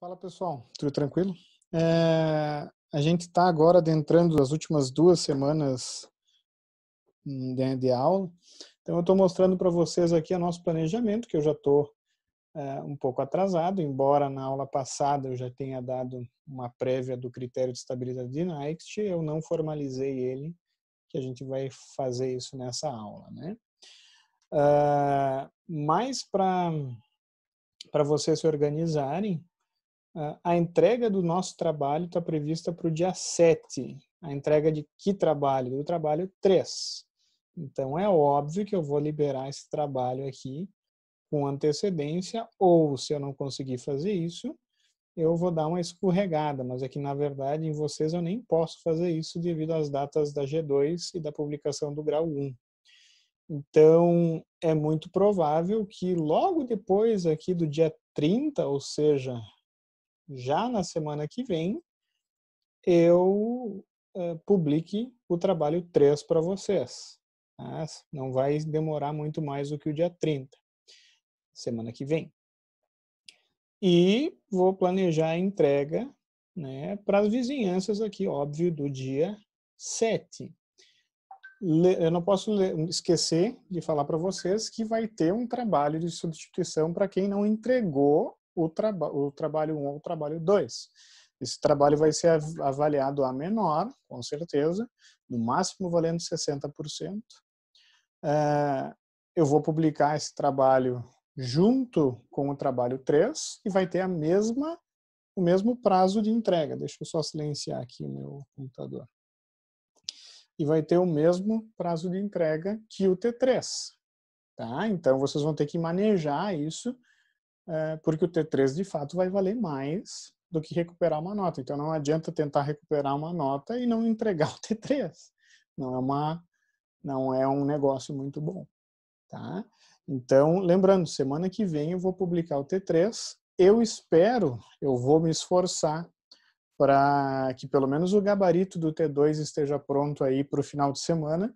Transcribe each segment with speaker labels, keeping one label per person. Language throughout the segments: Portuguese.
Speaker 1: Fala pessoal, tudo tranquilo? É, a gente está agora adentrando as últimas duas semanas hum, de, de aula, então eu estou mostrando para vocês aqui o nosso planejamento, que eu já estou é, um pouco atrasado, embora na aula passada eu já tenha dado uma prévia do critério de estabilidade de Neist, eu não formalizei ele, que a gente vai fazer isso nessa aula. Né? Uh, mas para vocês se organizarem, ah, a entrega do nosso trabalho está prevista para o dia 7. A entrega de que trabalho? Do trabalho 3. Então, é óbvio que eu vou liberar esse trabalho aqui com antecedência, ou se eu não conseguir fazer isso, eu vou dar uma escorregada, mas é que, na verdade, em vocês eu nem posso fazer isso devido às datas da G2 e da publicação do grau 1. Então, é muito provável que logo depois aqui do dia 30, ou seja, já na semana que vem, eu eh, publique o trabalho 3 para vocês. Tá? Não vai demorar muito mais do que o dia 30, semana que vem. E vou planejar a entrega né, para as vizinhanças aqui, óbvio, do dia 7. Eu não posso esquecer de falar para vocês que vai ter um trabalho de substituição para quem não entregou o, traba o trabalho 1 um, ou o trabalho 2. Esse trabalho vai ser avaliado a menor, com certeza, no máximo valendo 60%. É, eh, eu vou publicar esse trabalho junto com o trabalho 3 e vai ter a mesma o mesmo prazo de entrega. Deixa eu só silenciar aqui o meu computador. E vai ter o mesmo prazo de entrega que o T3. Tá? Então, vocês vão ter que manejar isso é, porque o T3 de fato vai valer mais do que recuperar uma nota. Então não adianta tentar recuperar uma nota e não entregar o T3. Não é uma não é um negócio muito bom, tá? Então, lembrando, semana que vem eu vou publicar o T3. Eu espero, eu vou me esforçar para que pelo menos o gabarito do T2 esteja pronto aí para o final de semana,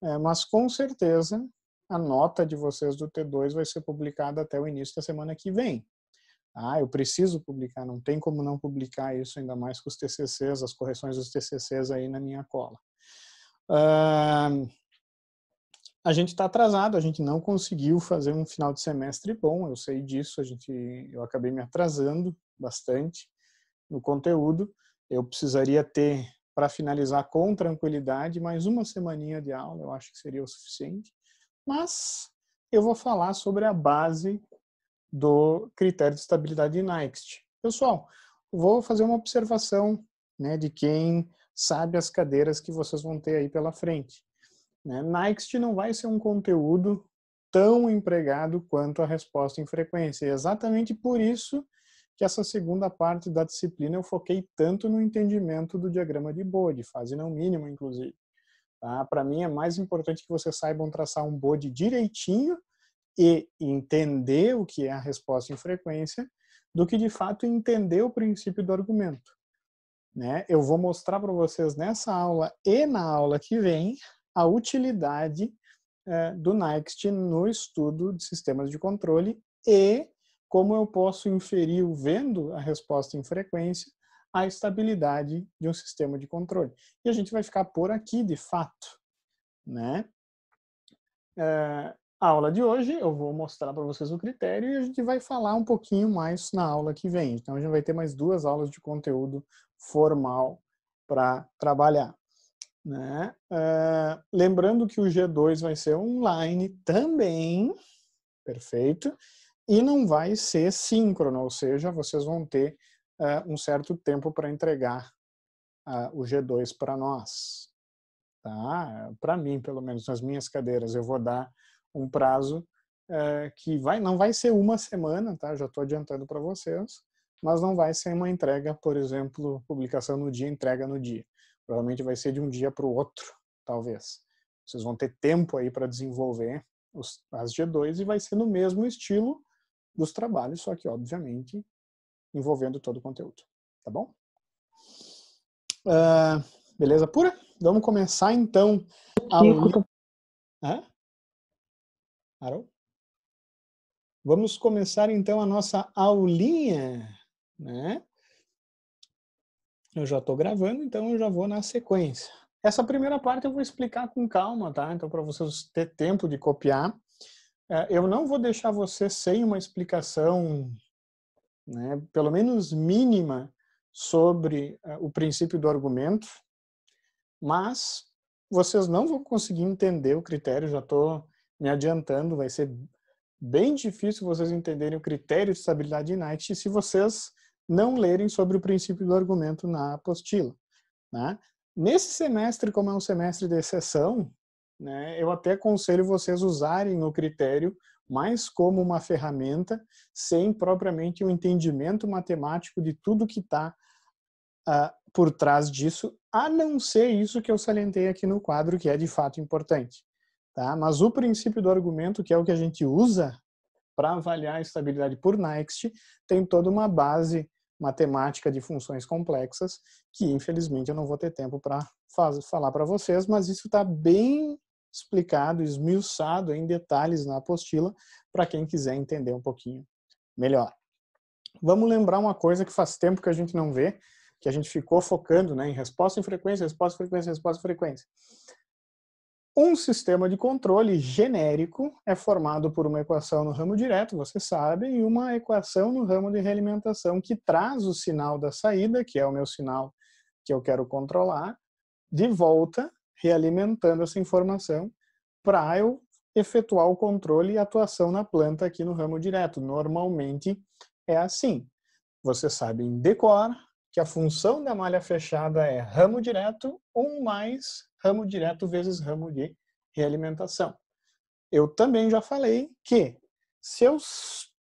Speaker 1: é, mas com certeza a nota de vocês do T2 vai ser publicada até o início da semana que vem. Ah, eu preciso publicar, não tem como não publicar isso, ainda mais com os TCCs, as correções dos TCCs aí na minha cola. Uh, a gente está atrasado, a gente não conseguiu fazer um final de semestre bom, eu sei disso, a gente, eu acabei me atrasando bastante no conteúdo. Eu precisaria ter, para finalizar com tranquilidade, mais uma semaninha de aula, eu acho que seria o suficiente mas eu vou falar sobre a base do critério de estabilidade de Nyquist. Pessoal, vou fazer uma observação né, de quem sabe as cadeiras que vocês vão ter aí pela frente. Né? não vai ser um conteúdo tão empregado quanto a resposta em frequência. E é exatamente por isso que essa segunda parte da disciplina eu foquei tanto no entendimento do diagrama de Bode, fase não mínima, inclusive. Tá? Para mim é mais importante que vocês saibam traçar um bode direitinho e entender o que é a resposta em frequência do que de fato entender o princípio do argumento. Né? Eu vou mostrar para vocês nessa aula e na aula que vem a utilidade eh, do Next no estudo de sistemas de controle e como eu posso inferir vendo a resposta em frequência a estabilidade de um sistema de controle. E a gente vai ficar por aqui, de fato. Né? É, a aula de hoje eu vou mostrar para vocês o critério e a gente vai falar um pouquinho mais na aula que vem. Então, a gente vai ter mais duas aulas de conteúdo formal para trabalhar. Né? Eh, lembrando que o G2 vai ser online também, perfeito, e não vai ser síncrono, ou seja, vocês vão ter uh, um certo tempo para entregar uh, o G2 para nós. Tá? Para mim, pelo menos nas minhas cadeiras, eu vou dar um prazo uh, que vai, não vai ser uma semana, tá? já estou adiantando para vocês, mas não vai ser uma entrega, por exemplo, publicação no dia, entrega no dia. Provavelmente vai ser de um dia para o outro, talvez. Vocês vão ter tempo aí para desenvolver os, as G2 e vai ser no mesmo estilo dos trabalhos, só que, obviamente, envolvendo todo o conteúdo, tá bom? Uh, beleza pura? Vamos começar então a. Li... Hã? Vamos começar então a nossa aulinha, né? Eu já estou gravando, então eu já vou na sequência. Essa primeira parte eu vou explicar com calma, tá? Então, para vocês ter tempo de copiar. Ah, eu não vou deixar você sem uma explicação né, pelo menos mínima, sobre eh, o princípio do argumento, mas vocês não vão conseguir entender o critério, já estou me adiantando, vai ser bem difícil vocês entenderem o critério de estabilidade de Knight se vocês não lerem sobre o princípio do argumento na apostila. Né? Nesse semestre, como é um semestre de exceção, né, eu até aconselho vocês usarem o critério mais como uma ferramenta, sem propriamente o um entendimento matemático de tudo que está uh, ah, por trás disso, a não ser isso que eu salientei aqui no quadro, que é de fato importante. Tá? Mas o princípio do argumento, que é o que a gente usa para avaliar a estabilidade por Next, tem toda uma base matemática de funções complexas, que infelizmente eu não vou ter tempo para falar para vocês, mas isso está bem explicado, esmiuçado em detalhes na apostila, para quem quiser entender um pouquinho melhor. Vamos lembrar uma coisa que faz tempo que a gente não vê, que a gente ficou focando né, em resposta em frequência, resposta em frequência, resposta em frequência. Um sistema de controle genérico é formado por uma equação no ramo direto, você sabe, e uma equação no ramo de realimentação que traz o sinal da saída, que é o meu sinal que eu quero controlar, de volta realimentando essa informação para eu efetuar o controle e atuação na planta aqui no ramo direto. Normalmente é assim. Você sabe em decor que a função da malha fechada é ramo direto 1 mais ramo direto vezes ramo de realimentação. Eu também já falei que se eu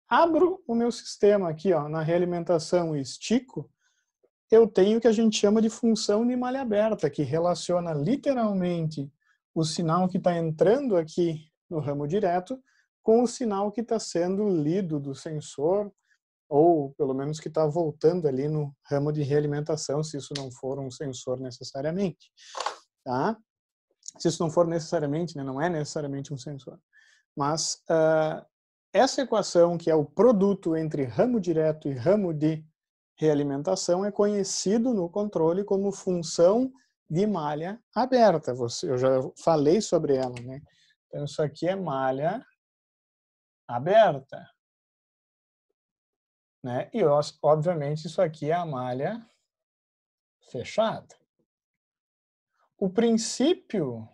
Speaker 1: abro o meu sistema aqui ó, na realimentação e estico, eu tenho o que a gente chama de função de malha aberta, que relaciona literalmente o sinal que está entrando aqui no ramo direto com o sinal que está sendo lido do sensor, ou pelo menos que está voltando ali no ramo de realimentação, se isso não for um sensor necessariamente. Tá? Se isso não for necessariamente, né? não é necessariamente um sensor. Mas uh, essa equação, que é o produto entre ramo direto e ramo de realimentação é conhecido no controle como função de malha aberta. eu já falei sobre ela, né? Então, isso aqui é malha aberta. Né? E, obviamente, isso aqui é a malha fechada. O princípio,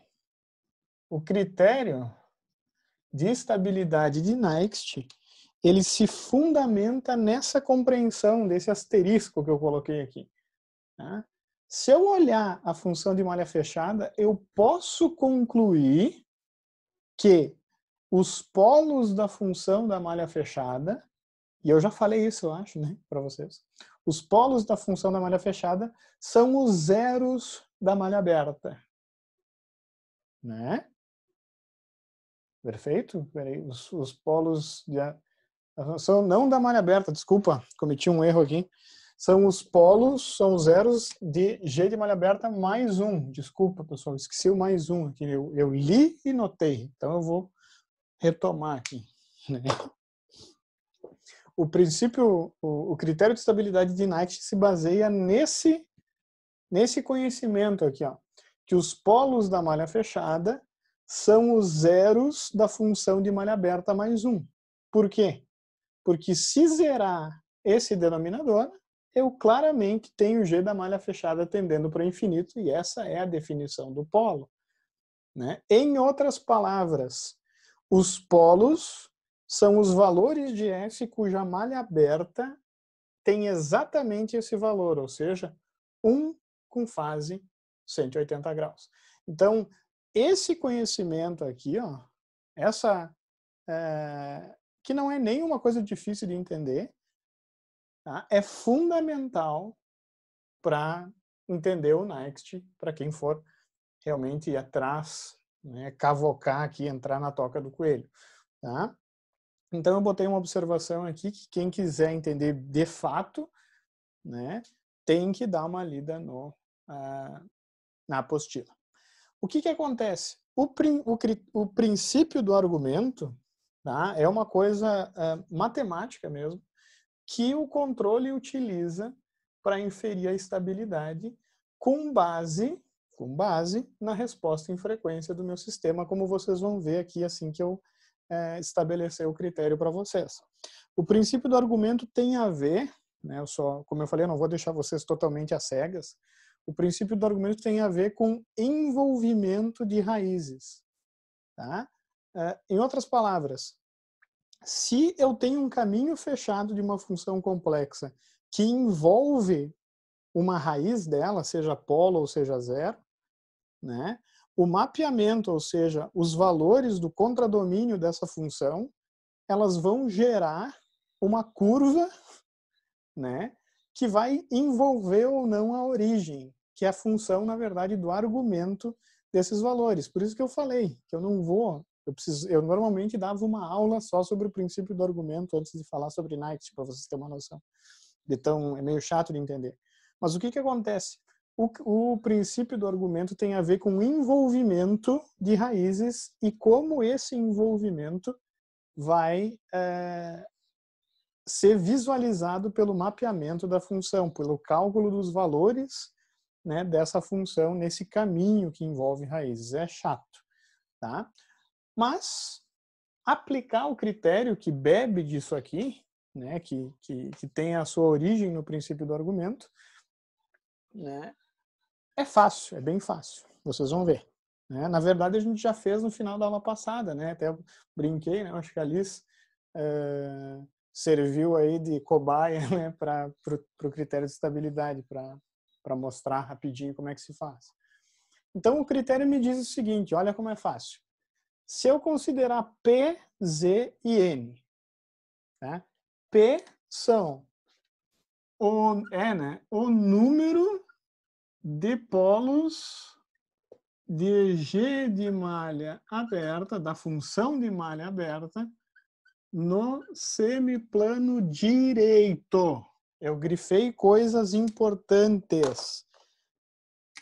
Speaker 1: o critério de estabilidade de Nyquist ele se fundamenta nessa compreensão desse asterisco que eu coloquei aqui. Tá? Se eu olhar a função de malha fechada, eu posso concluir que os polos da função da malha fechada, e eu já falei isso, eu acho, né, para vocês, os polos da função da malha fechada são os zeros da malha aberta. Né? Perfeito? Os, os polos de, são não da malha aberta, desculpa, cometi um erro aqui. São os polos, são os zeros de G de malha aberta mais um. Desculpa, pessoal, esqueci o mais um aqui. Eu, eu li e notei, então eu vou retomar aqui. O princípio, o, o critério de estabilidade de Knight se baseia nesse, nesse conhecimento aqui, ó, que os polos da malha fechada são os zeros da função de malha aberta mais um. Por quê? Porque se zerar esse denominador, eu claramente tenho o G da malha fechada tendendo para o infinito, e essa é a definição do polo. Né? Em outras palavras, os polos são os valores de s cuja malha aberta tem exatamente esse valor, ou seja, 1 com fase 180 graus. Então, esse conhecimento aqui, ó, essa eh, que não é nenhuma coisa difícil de entender, tá? é fundamental para entender o Next, para quem for realmente ir atrás, né, cavocar aqui, entrar na toca do coelho. Tá? Então, eu botei uma observação aqui que quem quiser entender de fato, né, tem que dar uma lida no, uh, na apostila. O que, que acontece? O, prin, o, o princípio do argumento Tá? É uma coisa é, matemática mesmo, que o controle utiliza para inferir a estabilidade com base, com base na resposta em frequência do meu sistema, como vocês vão ver aqui assim que eu é, estabelecer o critério para vocês. O princípio do argumento tem a ver, né, eu só, como eu falei, eu não vou deixar vocês totalmente às cegas, o princípio do argumento tem a ver com envolvimento de raízes. Tá? Eh, em outras palavras, se eu tenho um caminho fechado de uma função complexa que envolve uma raiz dela, seja polo ou seja zero, né? o mapeamento, ou seja, os valores do contradomínio dessa função, elas vão gerar uma curva né? que vai envolver ou não a origem, que é a função, na verdade, do argumento desses valores. Por isso que eu falei que eu não vou eu preciso, eu normalmente dava uma aula só sobre o princípio do argumento antes de falar sobre Knight para vocês terem uma noção. Então é meio chato de entender. Mas o que que acontece? O, o princípio do argumento tem a ver com envolvimento de raízes e como esse envolvimento vai é, ser visualizado pelo mapeamento da função, pelo cálculo dos valores né, dessa função nesse caminho que envolve raízes. É chato, tá? mas aplicar o critério que bebe disso aqui, né, que, que, que tem a sua origem no princípio do argumento, né, é fácil, é bem fácil. Vocês vão ver. Né? Na verdade, a gente já fez no final da aula passada, né? Até brinquei, né? Acho que a Liz é, serviu aí de cobaia né? para o critério de estabilidade, para mostrar rapidinho como é que se faz. Então, o critério me diz o seguinte, olha como é fácil. Se eu considerar P, Z e N, né? P são o, é, né? o número de polos de G de malha aberta, da função de malha aberta, no semiplano direito. Eu grifei coisas importantes.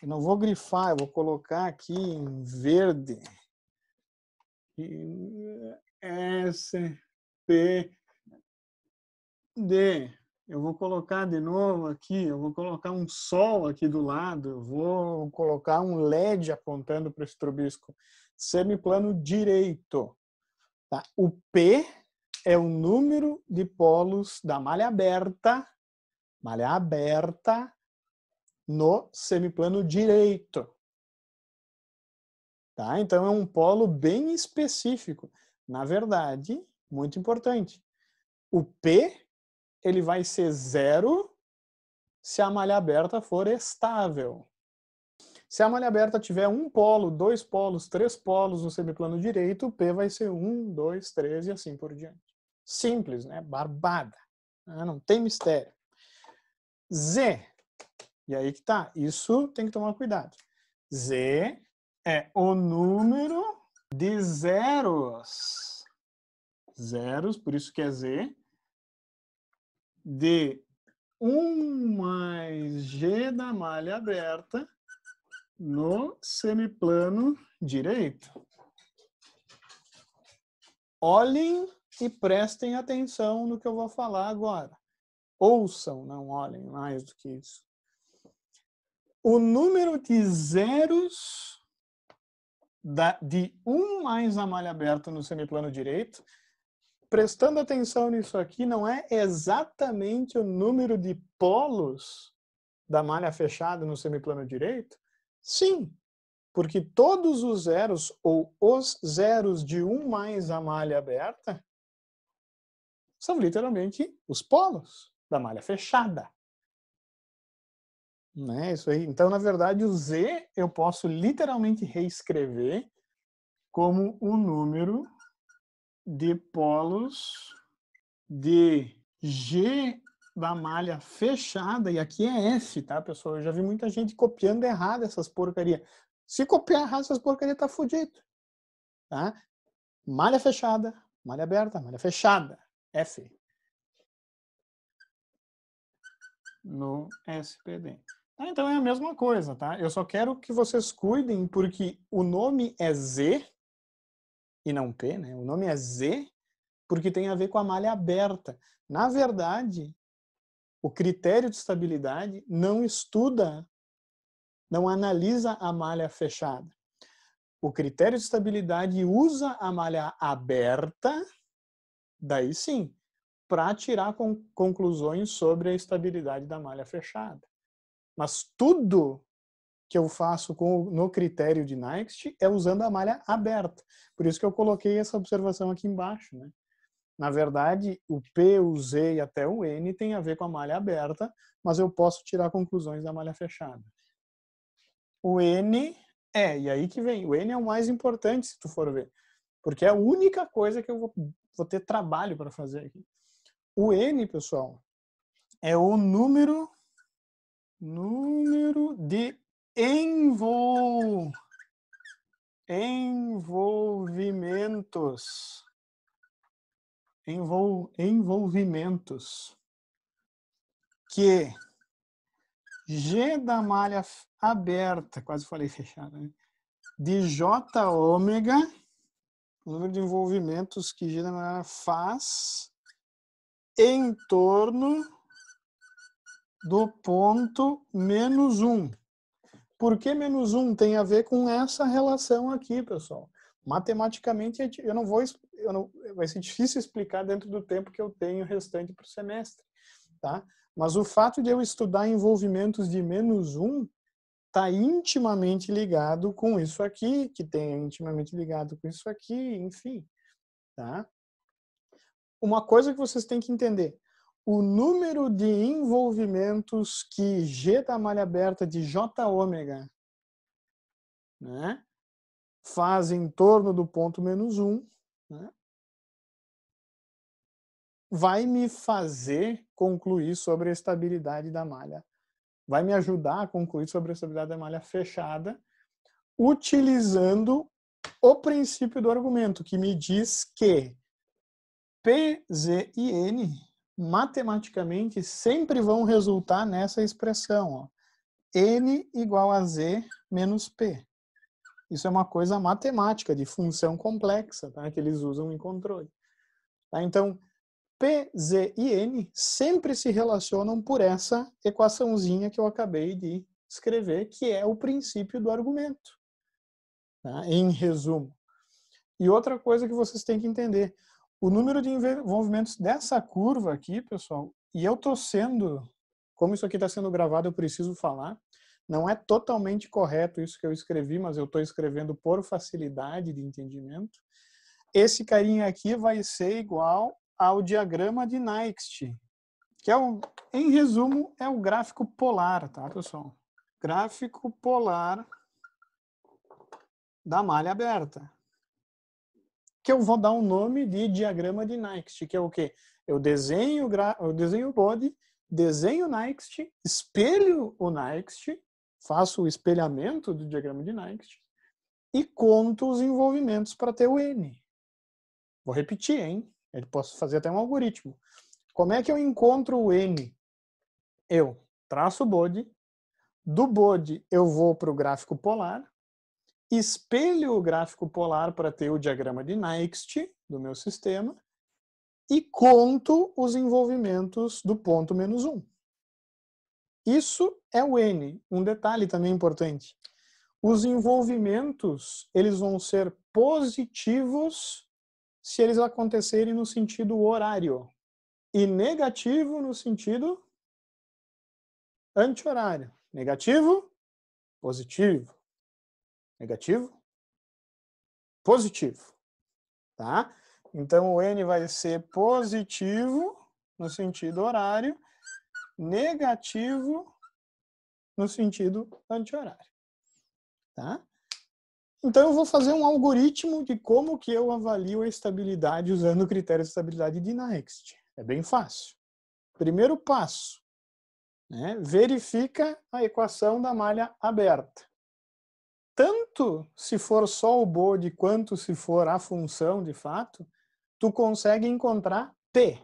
Speaker 1: Eu não vou grifar, eu vou colocar aqui em verde. S, P, D. Eu vou colocar de novo aqui, eu vou colocar um sol aqui do lado, eu vou colocar um LED apontando para o estrobisco semiplano direito. Tá? O P é o número de polos da malha aberta, malha aberta, no semiplano direito. Tá? Então é um polo bem específico. Na verdade, muito importante. O P ele vai ser zero se a malha aberta for estável. Se a malha aberta tiver um polo, dois polos, três polos no semiplano direito, o P vai ser um, dois, três e assim por diante. Simples, né? Barbada. Né? Não tem mistério. Z. E aí que tá. Isso tem que tomar cuidado. Z é o número de zeros. Zeros, por isso quer dizer, é De 1 mais G da malha aberta no semiplano direito. Olhem e prestem atenção no que eu vou falar agora. Ouçam, não olhem mais do que isso. O número de zeros da, de um mais a malha aberta no semiplano direito. Prestando atenção nisso aqui, não é exatamente o número de polos da malha fechada no semiplano direito? Sim, porque todos os zeros, ou os zeros de um mais a malha aberta, são literalmente os polos da malha fechada. Né? Isso aí. Então, na verdade, o Z eu posso literalmente reescrever como o número de polos de G da malha fechada, e aqui é F, tá, pessoal? Eu já vi muita gente copiando errado essas porcarias. Se copiar errado essas porcarias, tá fudido. Tá? Malha fechada, malha aberta, malha fechada, F. No SPD. Ah, então é a mesma coisa, tá? Eu só quero que vocês cuidem, porque o nome é Z e não P, né? O nome é Z porque tem a ver com a malha aberta. Na verdade, o critério de estabilidade não estuda, não analisa a malha fechada. O critério de estabilidade usa a malha aberta, daí sim, para tirar conclusões sobre a estabilidade da malha fechada. Mas tudo que eu faço com, no critério de Next é usando a malha aberta. Por isso que eu coloquei essa observação aqui embaixo, né? Na verdade, o P, o Z e até o N tem a ver com a malha aberta, mas eu posso tirar conclusões da malha fechada. O N é, e aí que vem, o N é o mais importante se tu for ver, porque é a única coisa que eu vou, vou ter trabalho para fazer aqui. O N, pessoal, é o número Número de envol... envolvimentos. Envol... Envolvimentos. Que G da malha aberta, quase falei fechada, né? de J ômega, o número de envolvimentos que G da malha faz em torno do ponto menos 1. Por que menos 1? Tem a ver com essa relação aqui, pessoal. Matematicamente, é eu não vou, eu não, vai ser difícil explicar dentro do tempo que eu tenho restante para o semestre. Tá? Mas o fato de eu estudar envolvimentos de menos 1 está intimamente ligado com isso aqui, que tem intimamente ligado com isso aqui, enfim. Tá? Uma coisa que vocês têm que entender, o número de envolvimentos que G da tá malha aberta de J ômega né, faz em torno do ponto menos 1, né, vai me fazer concluir sobre a estabilidade da malha, vai me ajudar a concluir sobre a estabilidade da malha fechada, utilizando o princípio do argumento, que me diz que P, Z e N matematicamente sempre vão resultar nessa expressão, ó. N igual a Z menos P. Isso é uma coisa matemática, de função complexa, tá? que eles usam em controle. Tá? Então, P, Z e N sempre se relacionam por essa equaçãozinha que eu acabei de escrever, que é o princípio do argumento, tá? em resumo. E outra coisa que vocês têm que entender, o número de envolvimentos dessa curva aqui, pessoal, e eu estou sendo, como isso aqui está sendo gravado, eu preciso falar, não é totalmente correto isso que eu escrevi, mas eu estou escrevendo por facilidade de entendimento. Esse carinha aqui vai ser igual ao diagrama de Nyxt, que é um, em resumo, é o gráfico polar, tá, pessoal? Gráfico polar da malha aberta que eu vou dar um nome de diagrama de Next, que é o quê? Eu desenho, eu desenho o body, desenho o Next, espelho o Next, faço o espelhamento do diagrama de Next e conto os envolvimentos para ter o N. Vou repetir, hein? Eu posso fazer até um algoritmo. Como é que eu encontro o N? Eu traço o body, do body eu vou para o gráfico polar, espelho o gráfico polar para ter o diagrama de Nyquist do meu sistema e conto os envolvimentos do ponto menos um. Isso é o N. Um detalhe também importante. Os envolvimentos, eles vão ser positivos se eles acontecerem no sentido horário e negativo no sentido anti-horário. Negativo, positivo. Negativo? Positivo. Tá? Então, o N vai ser positivo no sentido horário, negativo no sentido anti-horário. Tá? Então, eu vou fazer um algoritmo de como que eu avalio a estabilidade usando o critério de estabilidade de Next. É bem fácil. Primeiro passo, né? verifica a equação da malha aberta tanto se for só o body quanto se for a função de fato, tu consegue encontrar P.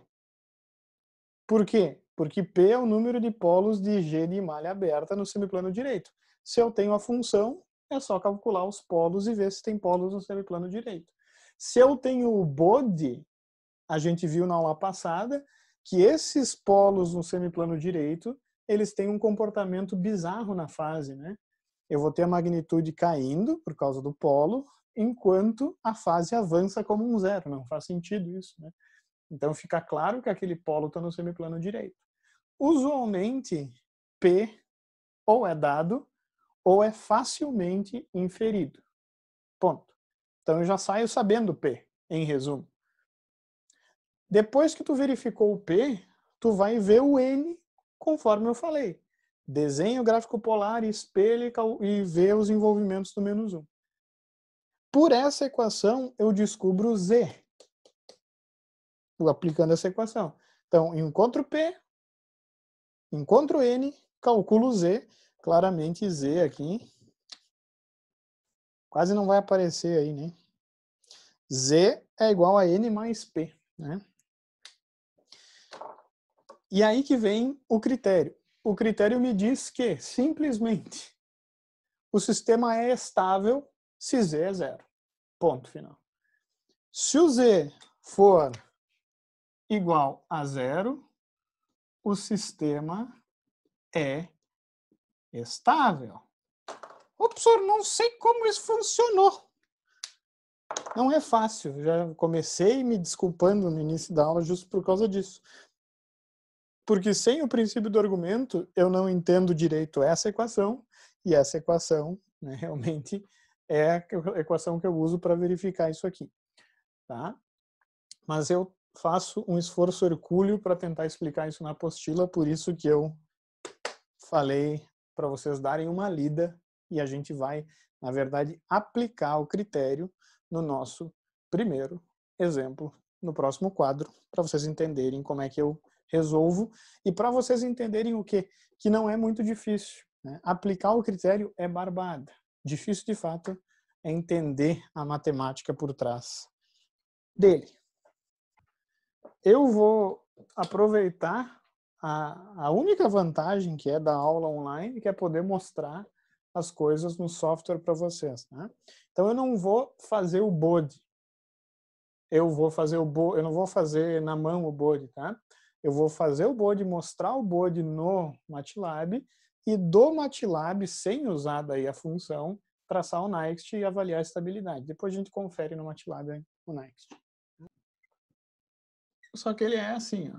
Speaker 1: Por quê? Porque P é o número de polos de G de malha aberta no semiplano direito. Se eu tenho a função, é só calcular os polos e ver se tem polos no semiplano direito. Se eu tenho o body, a gente viu na aula passada que esses polos no semiplano direito, eles têm um comportamento bizarro na fase, né? eu vou ter a magnitude caindo por causa do polo, enquanto a fase avança como um zero. Não faz sentido isso, né? Então fica claro que aquele polo está no semiplano direito. Usualmente, P ou é dado ou é facilmente inferido. Ponto. Então eu já saio sabendo P, em resumo. Depois que tu verificou o P, tu vai ver o N, conforme eu falei desenha o gráfico polar, espelha e vê os envolvimentos do menos 1. Por essa equação, eu descubro Z, aplicando essa equação. Então, encontro P, encontro N, calculo Z, claramente Z aqui. Quase não vai aparecer aí, né? Z é igual a N mais P, né? E aí que vem o critério o critério me diz que, simplesmente, o sistema é estável se z é zero. Ponto final. Se o z for igual a zero, o sistema é estável. Ô, professor, não sei como isso funcionou. Não é fácil. Já comecei me desculpando no início da aula justo por causa disso porque sem o princípio do argumento eu não entendo direito essa equação, e essa equação né, realmente é a equação que eu uso para verificar isso aqui. Tá? Mas eu faço um esforço hercúleo para tentar explicar isso na apostila, por isso que eu falei para vocês darem uma lida e a gente vai, na verdade, aplicar o critério no nosso primeiro exemplo no próximo quadro, para vocês entenderem como é que eu resolvo. E para vocês entenderem o que que não é muito difícil. Né? Aplicar o critério é barbada. Difícil de fato é entender a matemática por trás dele. Eu vou aproveitar a, a única vantagem que é da aula online, que é poder mostrar as coisas no software para vocês. Né? Então eu não vou fazer o bode. Eu vou fazer o bo... eu não vou fazer na mão o bode, tá? Eu vou fazer o board, mostrar o board no MATLAB e do MATLAB, sem usar daí a função, traçar o Next e avaliar a estabilidade. Depois a gente confere no MATLAB o Next. Só que ele é assim,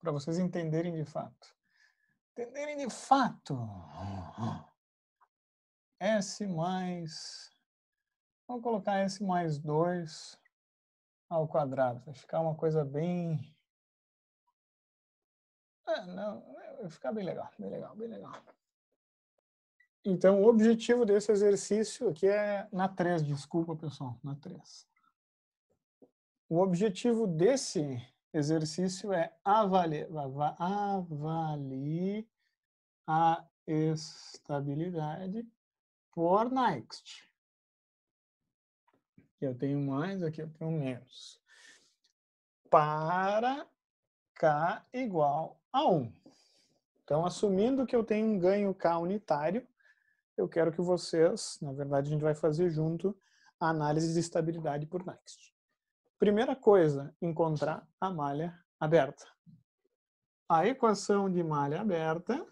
Speaker 1: para vocês entenderem de fato. Entenderem de fato. S mais... Vamos colocar S mais 2 ao quadrado, vai ficar uma coisa bem é, não, vai é, ficar bem legal, bem legal, bem legal. Então, o objetivo desse exercício aqui é na 3, desculpa, pessoal, na 3. O objetivo desse exercício é avaliar, avaliar a estabilidade por next. eu tenho mais, aqui eu tenho menos. Para K igual a 1. Então, assumindo que eu tenho um ganho K unitário, eu quero que vocês, na verdade, a gente vai fazer junto a análise de estabilidade por Next. Primeira coisa, encontrar a malha aberta. A equação de malha aberta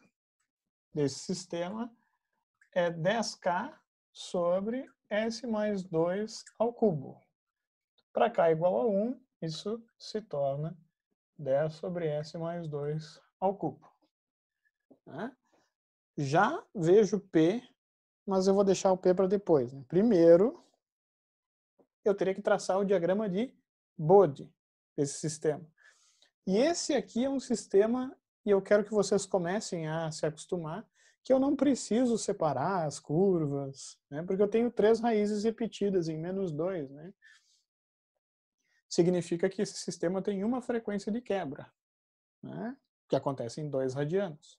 Speaker 1: desse sistema é 10K sobre S mais 2 ao cubo. Para K igual a 1, isso se torna 10 sobre S mais 2 ao cubo. Já vejo P, mas eu vou deixar o P para depois. Né? Primeiro, eu teria que traçar o diagrama de Bode, esse sistema. E esse aqui é um sistema, e eu quero que vocês comecem a se acostumar, que eu não preciso separar as curvas, né? porque eu tenho três raízes repetidas em menos 2. Né? significa que esse sistema tem uma frequência de quebra, né? que acontece em dois radianos.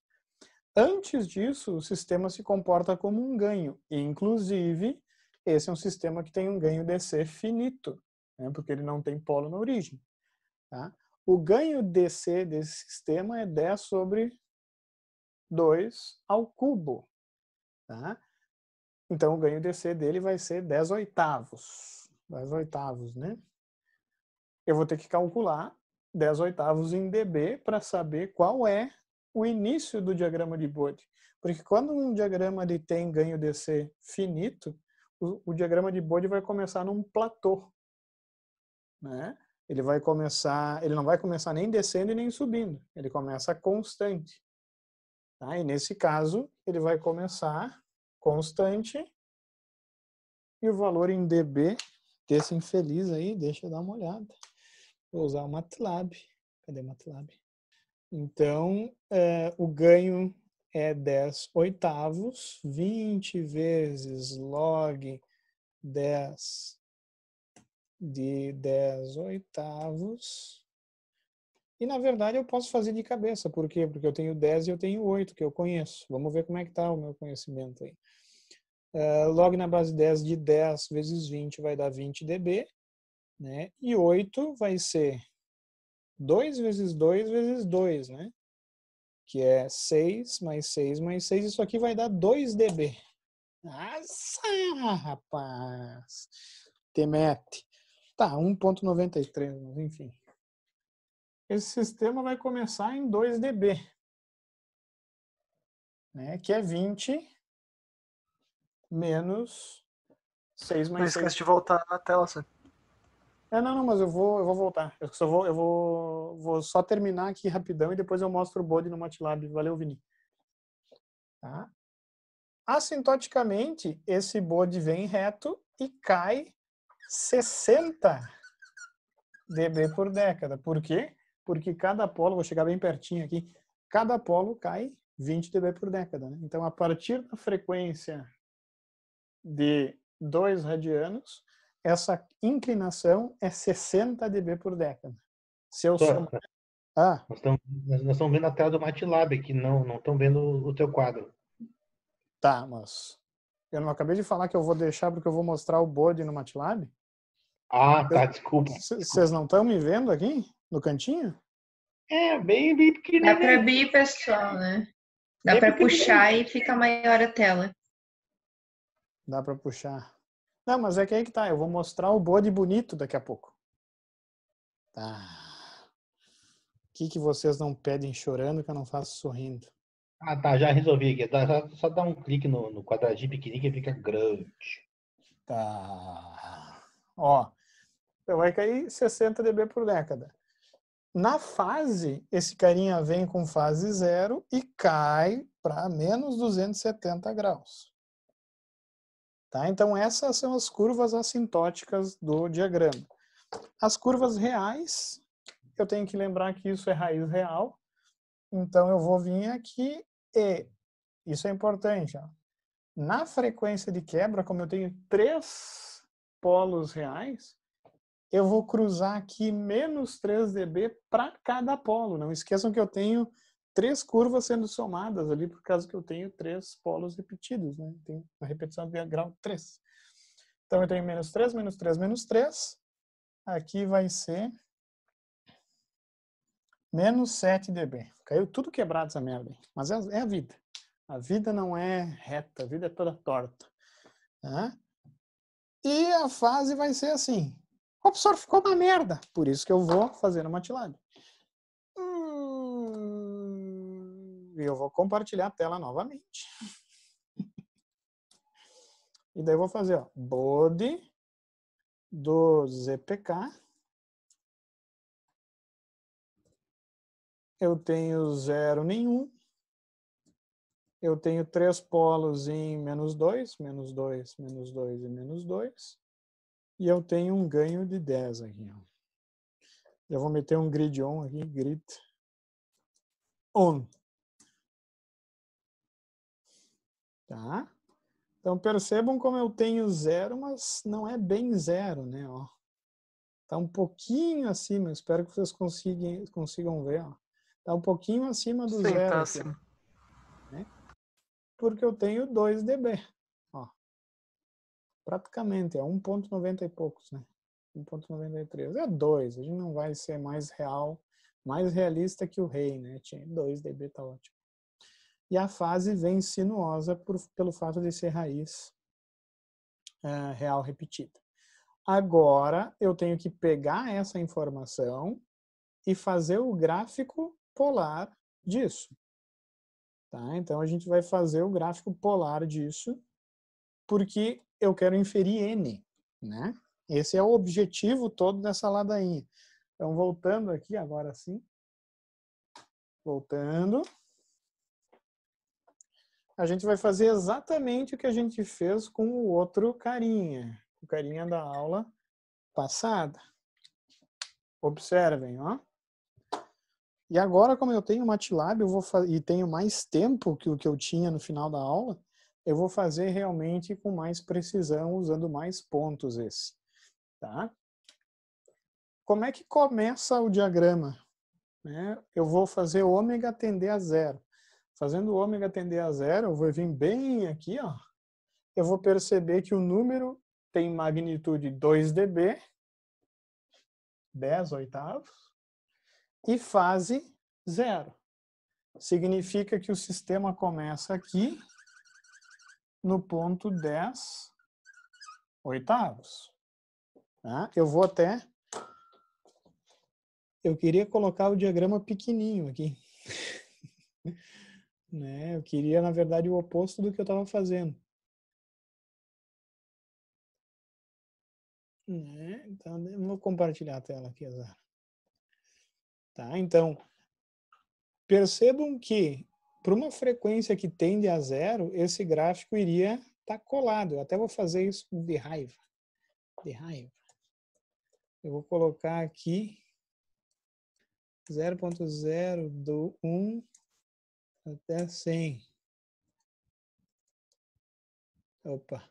Speaker 1: Antes disso, o sistema se comporta como um ganho. Inclusive, esse é um sistema que tem um ganho DC finito, né? porque ele não tem polo na origem. Tá? O ganho DC desse sistema é 10 sobre 2 ao cubo. Tá? Então, o ganho DC dele vai ser 10 oitavos. 10 oitavos, né? eu vou ter que calcular 10 oitavos em dB para saber qual é o início do diagrama de Bode. Porque quando um diagrama ele tem ganho DC finito, o, o diagrama de Bode vai começar num platô. Né? Ele vai começar, ele não vai começar nem descendo e nem subindo. Ele começa constante. Tá? E nesse caso, ele vai começar constante e o valor em dB desse infeliz aí, deixa eu dar uma olhada vou usar o MATLAB. Cadê o MATLAB? Então, é, o ganho é 10 oitavos, 20 vezes log 10 de 10 oitavos. E, na verdade, eu posso fazer de cabeça. Por quê? Porque eu tenho 10 e eu tenho 8, que eu conheço. Vamos ver como é que está o meu conhecimento aí. Uh, log na base 10 de 10 vezes 20 vai dar 20 dB. Né? E 8 vai ser 2 vezes 2 vezes 2, né? Que é 6 mais 6 mais 6. Isso aqui vai dar 2 dB. Nossa, rapaz! Temete. Tá, 1.93, mas enfim. Esse sistema vai começar em 2 dB. Né? Que é 20 menos 6 mais 6. Não esquece de voltar na tela, Sam. É, não, não, mas eu vou, eu vou voltar. Eu só vou, eu vou, vou só terminar aqui rapidão e depois eu mostro o bode no MATLAB. Valeu, Vini. Tá? Assintoticamente, esse bode vem reto e cai 60 dB por década. Por quê? Porque cada polo, vou chegar bem pertinho aqui, cada polo cai 20 dB por década. Né? Então, a partir da frequência de 2 radianos, essa inclinação é 60 dB por década. Se eu Tô, somar... ah. nós, estamos, nós estamos vendo a tela do MATLAB aqui, não, não estão vendo o teu quadro. Tá, mas eu não acabei de falar que eu vou deixar porque eu vou mostrar o board no MATLAB? Ah, tá, desculpa. Vocês não estão me vendo aqui? No cantinho? É, bem, bem pequenininho. Dá pra abrir, pessoal, né? Dá bem pra puxar e fica maior a tela. Dá pra puxar. Não, mas é que aí que tá. Eu vou mostrar o bode bonito daqui a pouco. Tá. O que, que vocês não pedem chorando que eu não faço sorrindo? Ah, tá. Já resolvi aqui. Tá, só dá um clique no, no quadradinho pequenininho que fica grande. Tá. Ó. Então vai cair 60 dB por década. Na fase, esse carinha vem com fase zero e cai para menos 270 graus. Tá? Então, essas são as curvas assintóticas do diagrama. As curvas reais, eu tenho que lembrar que isso é raiz real. Então, eu vou vir aqui e, isso é importante, ó, na frequência de quebra, como eu tenho três polos reais, eu vou cruzar aqui menos 3 dB para cada polo. Não esqueçam que eu tenho três curvas sendo somadas ali, por causa que eu tenho três polos repetidos, né? Tem a repetição via grau 3. Então eu tenho menos 3, menos 3, menos 3. Aqui vai ser menos 7 dB. Caiu tudo quebrado essa merda. Mas é, é, a vida. A vida não é reta, a vida é toda torta. Tá? E a fase vai ser assim. O professor ficou uma merda, por isso que eu vou fazer no MATLAB. e eu vou compartilhar a tela novamente. e daí eu vou fazer, ó, body do zpk. Eu tenho zero nenhum. Eu tenho três polos em menos dois, menos dois, menos dois e menos dois. E eu tenho um ganho de 10 aqui. Ó. Eu vou meter um grid on aqui, grid on. Tá? Então percebam como eu tenho zero, mas não é bem zero, né? Ó. Tá um pouquinho acima, espero que vocês consigam, consigam ver. Ó. Tá um pouquinho acima do Sim, tá zero. Tá assim. acima. né? Porque eu tenho 2 dB. Ó. Praticamente, é 1.90 e poucos, né? 1.93. É 2, a gente não vai ser mais real, mais realista que o rei, né? 2 dB tá ótimo. E a fase vem sinuosa por, pelo fato de ser raiz uh, real repetida. Agora, eu tenho que pegar essa informação e fazer o gráfico polar disso. Tá? Então, a gente vai fazer o gráfico polar disso, porque eu quero inferir N. Né? Esse é o objetivo todo dessa ladainha. Então, voltando aqui agora sim. Voltando a gente vai fazer exatamente o que a gente fez com o outro carinha, o carinha da aula passada. Observem, ó. E agora, como eu tenho MATLAB eu vou e tenho mais tempo que o que eu tinha no final da aula, eu vou fazer realmente com mais precisão, usando mais pontos esse. Tá? Como é que começa o diagrama? Né? Eu vou fazer ômega tender a zero. Fazendo o ômega tender a zero, eu vou vir bem aqui, ó. Eu vou perceber que o número tem magnitude 2 dB, 10 oitavos, e fase zero. Significa que o sistema começa aqui, no ponto 10 oitavos. Tá? Eu vou até... Eu queria colocar o diagrama pequenininho aqui. né? Eu queria, na verdade, o oposto do que eu estava fazendo. Né? Então, vou compartilhar a tela aqui, Azar. Tá? Então, percebam que para uma frequência que tende a zero, esse gráfico iria estar tá colado. Eu até vou fazer isso de raiva. De raiva. Eu vou colocar aqui do 1 até 100. Opa.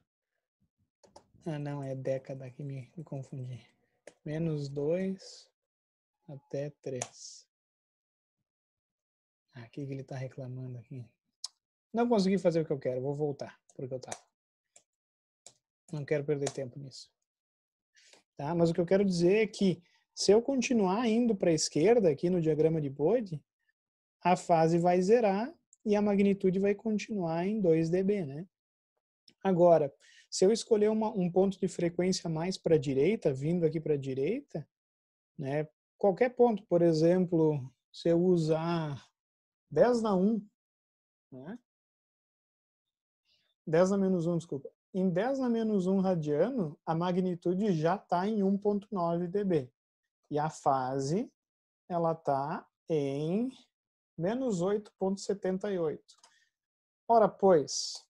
Speaker 1: Ah, não, é década que me, me confundi. Menos 2 até 3. Aqui ah, que ele está reclamando aqui. Não consegui fazer o que eu quero, vou voltar porque eu estava. Não quero perder tempo nisso. Tá? Mas o que eu quero dizer é que se eu continuar indo para a esquerda aqui no diagrama de Bode, a fase vai zerar e a magnitude vai continuar em 2 dB, né? Agora, se eu escolher uma, um ponto de frequência mais para a direita, vindo aqui para a direita, né, qualquer ponto, por exemplo, se eu usar 10 na 1, né, 10 na menos 1, desculpa, em 10 na menos 1 radiano, a magnitude já está em 1.9 dB. E a fase, ela está em menos 8,78. Ora, pois,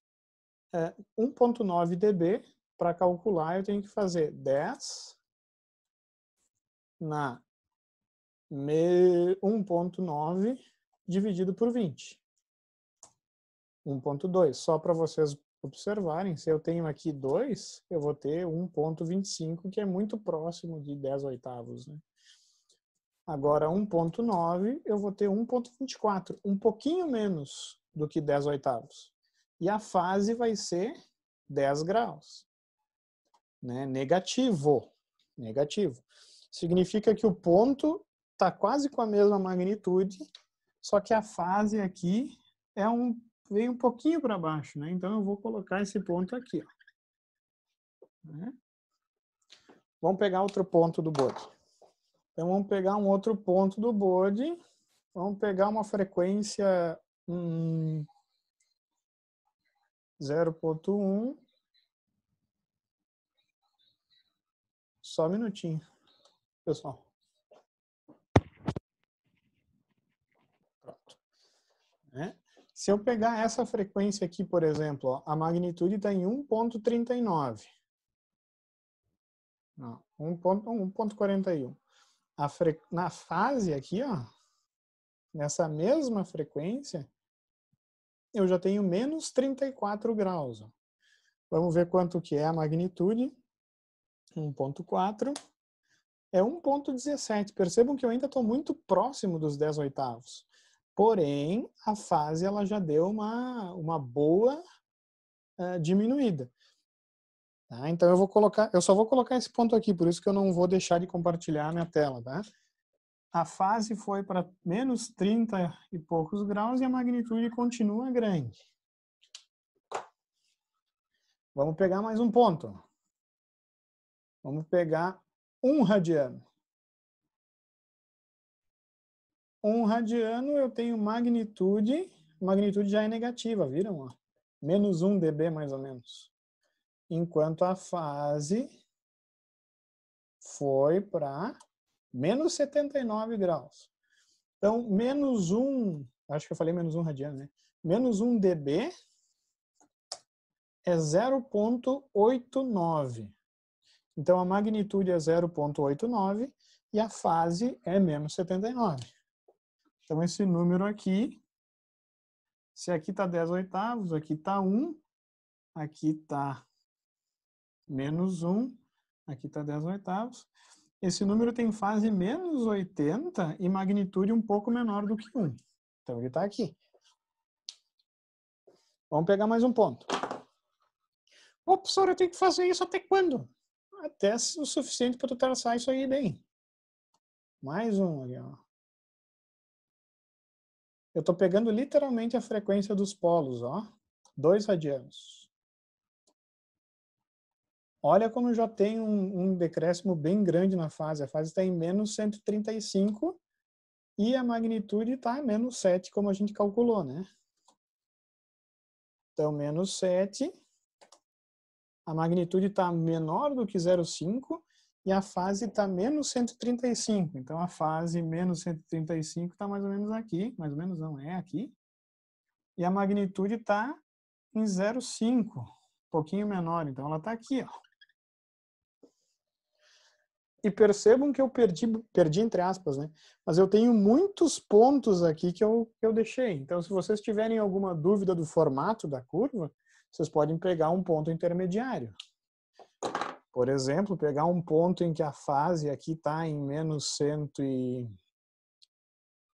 Speaker 1: 1,9 é, dB, para calcular, eu tenho que fazer 10 na 1,9 dividido por 20. 1.2. Só para vocês observarem, se eu tenho aqui 2, eu vou ter 1.25, que é muito próximo de 10 oitavos. Né? Agora, 1,9, eu vou ter 1,24, um pouquinho menos do que 10 oitavos. E a fase vai ser 10 graus. Né? Negativo. Negativo. Significa que o ponto está quase com a mesma magnitude, só que a fase aqui é um, vem um pouquinho para baixo. Né? Então, eu vou colocar esse ponto aqui. Ó. Né? Vamos pegar outro ponto do bode. Então vamos pegar um outro ponto do board, vamos pegar uma frequência hum, 0.1. Só um minutinho, pessoal. Pronto. Né? Se eu pegar essa frequência aqui, por exemplo, ó, a magnitude está em 1.39. 1.41. Fre... na fase aqui, ó, nessa mesma frequência, eu já tenho menos 34 graus. Vamos ver quanto que é a magnitude. 1.4 é 1.17. Percebam que eu ainda estou muito próximo dos 10 oitavos. Porém, a fase ela já deu uma, uma boa uh, diminuída. Tá? Então eu vou colocar, eu só vou colocar esse ponto aqui, por isso que eu não vou deixar de compartilhar a minha tela, tá? A fase foi para menos 30 e poucos graus e a magnitude continua grande. Vamos pegar mais um ponto. Vamos pegar um radiano. Um radiano eu tenho magnitude, magnitude já é negativa, viram? Menos 1 dB mais ou menos enquanto a fase foi para menos 79 graus. Então, menos 1, acho que eu falei menos 1 radiano, né? Menos 1 dB é 0,89. Então, a magnitude é 0,89 e a fase é menos 79. Então, esse número aqui, se aqui está 10 oitavos, aqui está 1, aqui está menos 1, aqui está 10 oitavos. Esse número tem fase menos 80 e magnitude um pouco menor do que 1. Então ele está aqui. Vamos pegar mais um ponto. Ô, professor, eu tenho que fazer isso até quando? Até o suficiente para tu traçar isso aí bem. Mais um ali, ó. Eu estou pegando literalmente a frequência dos polos, ó. Dois radianos. Olha como já tem um, um decréscimo bem grande na fase. A fase está em menos 135 e a magnitude está menos 7, como a gente calculou, né? Então, menos 7, a magnitude está menor do que 0,5 e a fase está menos 135. Então, a fase menos 135 está mais ou menos aqui, mais ou menos não, é aqui. E a magnitude está em 0,5, um pouquinho menor. Então, ela está aqui, ó e percebam que eu perdi, perdi entre aspas, né? Mas eu tenho muitos pontos aqui que eu, que eu deixei. Então, se vocês tiverem alguma dúvida do formato da curva, vocês podem pegar um ponto intermediário. Por exemplo, pegar um ponto em que a fase aqui está em menos 100 e...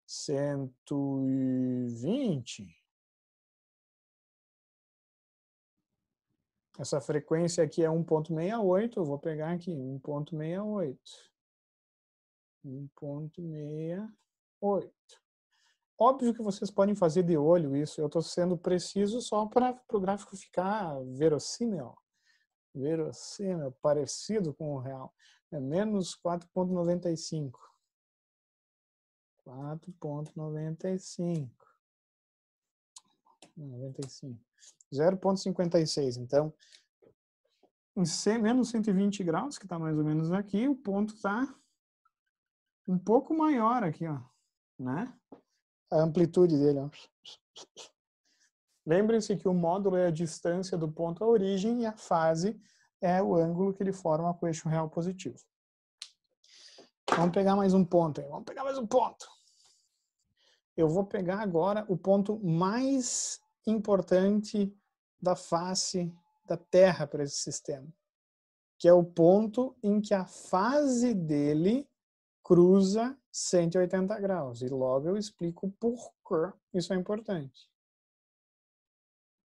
Speaker 1: 120, Essa frequência aqui é 1.68, eu vou pegar aqui 1.68. 1.68. Óbvio que vocês podem fazer de olho isso, eu estou sendo preciso só para o gráfico ficar verossímil. Verossímil, parecido com o real. É menos 4.95. 4.95. 95. 0,56. Então, em C, menos 120 graus, que está mais ou menos aqui, o ponto está um pouco maior aqui, ó, né? A amplitude dele, ó. Lembre-se que o módulo é a distância do ponto à origem e a fase é o ângulo que ele forma com o eixo real positivo. Vamos pegar mais um ponto aí. Vamos pegar mais um ponto. Eu vou pegar agora o ponto mais importante da face da Terra para esse sistema, que é o ponto em que a fase dele cruza 180 graus. E logo eu explico por que isso é importante.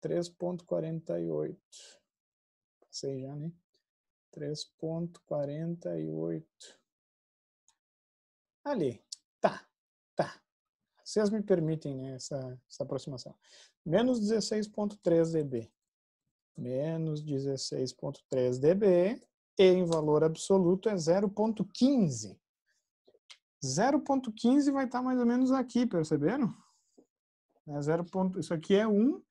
Speaker 1: 3.48. Passei já, né? 3.48. Ali. Tá, tá. Vocês me permitem né, essa, essa aproximação menos 16,3 dB. Menos 16,3 dB e em valor absoluto é 0,15. 0,15 vai estar mais ou menos aqui, perceberam? É 0, isso aqui é 1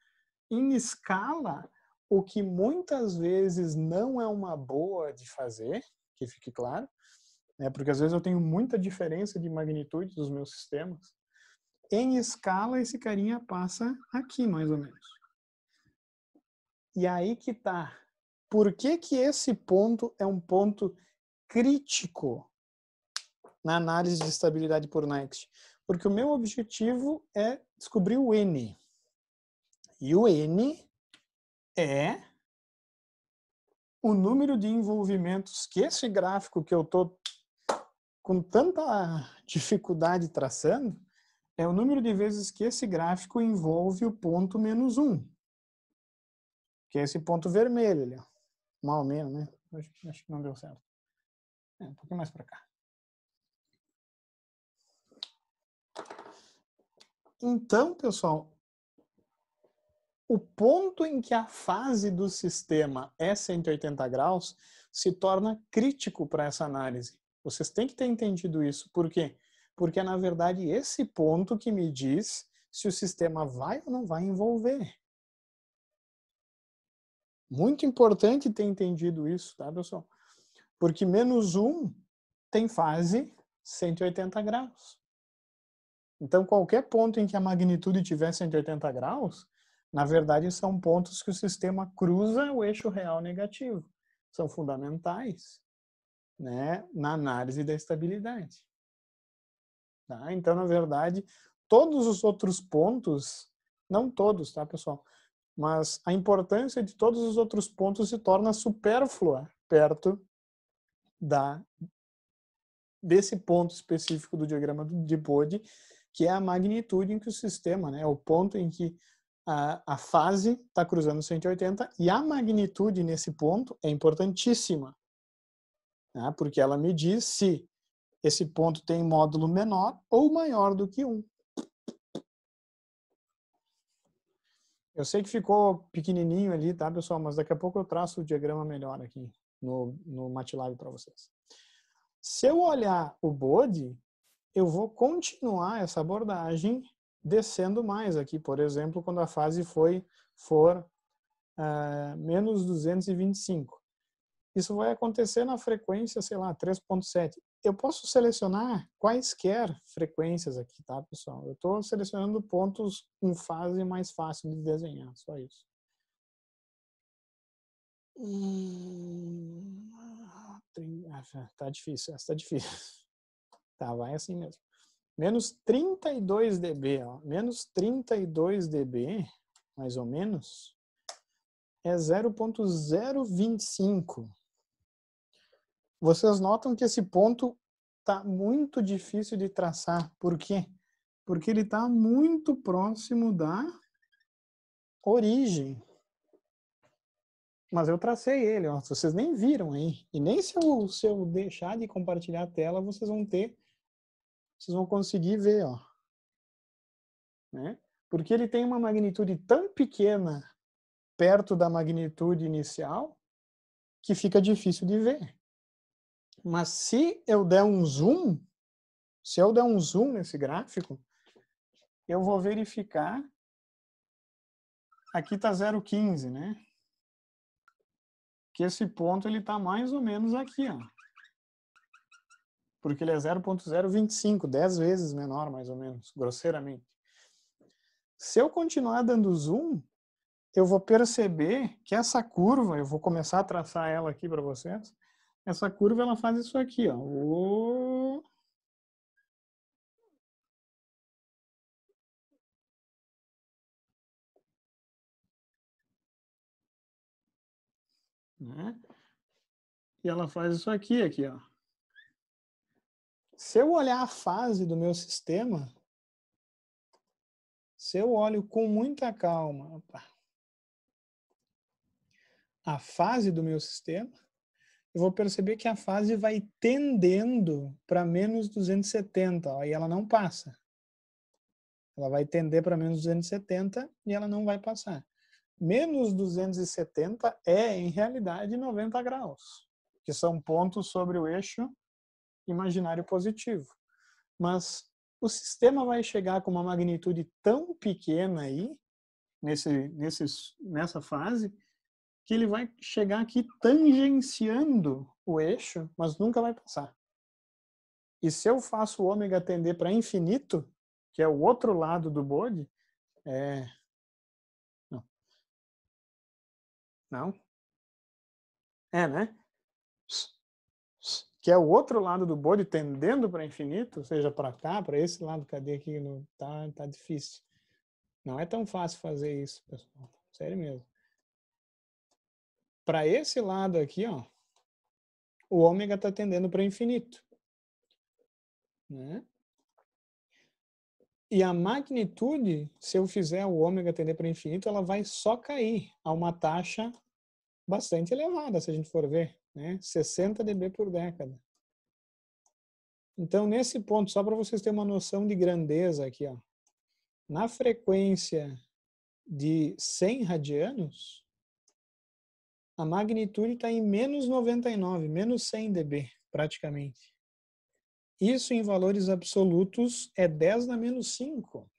Speaker 1: em escala, o que muitas vezes não é uma boa de fazer, que fique claro, né? porque às vezes eu tenho muita diferença de magnitude dos meus sistemas. Em escala, esse carinha passa aqui, mais ou menos. E aí que tá. Por que, que esse ponto é um ponto crítico na análise de estabilidade por Next? Porque o meu objetivo é descobrir o N. E o N é o número de envolvimentos que esse gráfico que eu estou com tanta dificuldade traçando, é o número de vezes que esse gráfico envolve o ponto menos 1. Que é esse ponto vermelho ali. Mal menos, né? Acho, acho que não deu certo. É, um pouquinho mais para cá. Então, pessoal, o ponto em que a fase do sistema é 180 graus se torna crítico para essa análise. Vocês têm que ter entendido isso, porque porque é na verdade esse ponto que me diz se o sistema vai ou não vai envolver. Muito importante ter entendido isso, tá, pessoal? Porque menos um tem fase 180 graus. Então, qualquer ponto em que a magnitude tiver 180 graus, na verdade, são pontos que o sistema cruza o eixo real negativo. São fundamentais né, na análise da estabilidade. Tá? Então, na verdade, todos os outros pontos, não todos, tá, pessoal? Mas a importância de todos os outros pontos se torna supérflua perto da desse ponto específico do diagrama de Bode, que é a magnitude em que o sistema, né, o ponto em que a, a fase está cruzando 180 e a magnitude nesse ponto é importantíssima, né, porque ela me diz se esse ponto tem módulo menor ou maior do que 1. Eu sei que ficou pequenininho ali, tá, pessoal? Mas daqui a pouco eu traço o diagrama melhor aqui no, no MATLAB para vocês. Se eu olhar o Bode, eu vou continuar essa abordagem descendo mais aqui. Por exemplo, quando a fase foi, for uh, menos 225. Isso vai acontecer na frequência, sei lá, 3.7 eu posso selecionar quaisquer frequências aqui, tá, pessoal? Eu estou selecionando pontos com fase mais fácil de desenhar, só isso. Hum, tá difícil, essa tá difícil. Tá, vai assim mesmo. Menos 32 dB, ó. Menos 32 dB, mais ou menos, é 0.025 vocês notam que esse ponto está muito difícil de traçar. Por quê? Porque ele está muito próximo da origem. Mas eu tracei ele, ó. vocês nem viram aí. E nem se eu, se eu deixar de compartilhar a tela, vocês vão ter, vocês vão conseguir ver, ó. Né? Porque ele tem uma magnitude tão pequena perto da magnitude inicial que fica difícil de ver. Mas se eu der um zoom, se eu der um zoom nesse gráfico, eu vou verificar. Aqui está 0,15, né? Que esse ponto ele está mais ou menos aqui, ó. Porque ele é 0,025, 10 vezes menor, mais ou menos, grosseiramente. Se eu continuar dando zoom, eu vou perceber que essa curva, eu vou começar a traçar ela aqui para vocês, essa curva ela faz isso aqui, ó. O... Né? E ela faz isso aqui, aqui, ó. Se eu olhar a fase do meu sistema, se eu olho com muita calma opa, a fase do meu sistema, eu vou perceber que a fase vai tendendo para menos 270, ó, e ela não passa. Ela vai tender para menos 270 e ela não vai passar. Menos 270 é, em realidade, 90 graus, que são pontos sobre o eixo imaginário positivo. Mas o sistema vai chegar com uma magnitude tão pequena aí, nesse, nesse, nessa fase, que ele vai chegar aqui tangenciando o eixo, mas nunca vai passar. E se eu faço o ômega tender para infinito, que é o outro lado do bode, é... Não. Não? É, né? Que é o outro lado do bode tendendo para infinito, ou seja, para cá, para esse lado, cadê aqui? Não, tá, tá difícil. Não é tão fácil fazer isso, pessoal. Sério mesmo. Para esse lado aqui, ó, o ômega está tendendo para infinito. Né? E a magnitude, se eu fizer o ômega tender para infinito, ela vai só cair a uma taxa bastante elevada, se a gente for ver, né? 60 dB por década. Então, nesse ponto, só para vocês terem uma noção de grandeza aqui, ó, na frequência de 100 radianos, a magnitude está em menos 99, menos 100 dB, praticamente. Isso em valores absolutos é 10 na menos 5.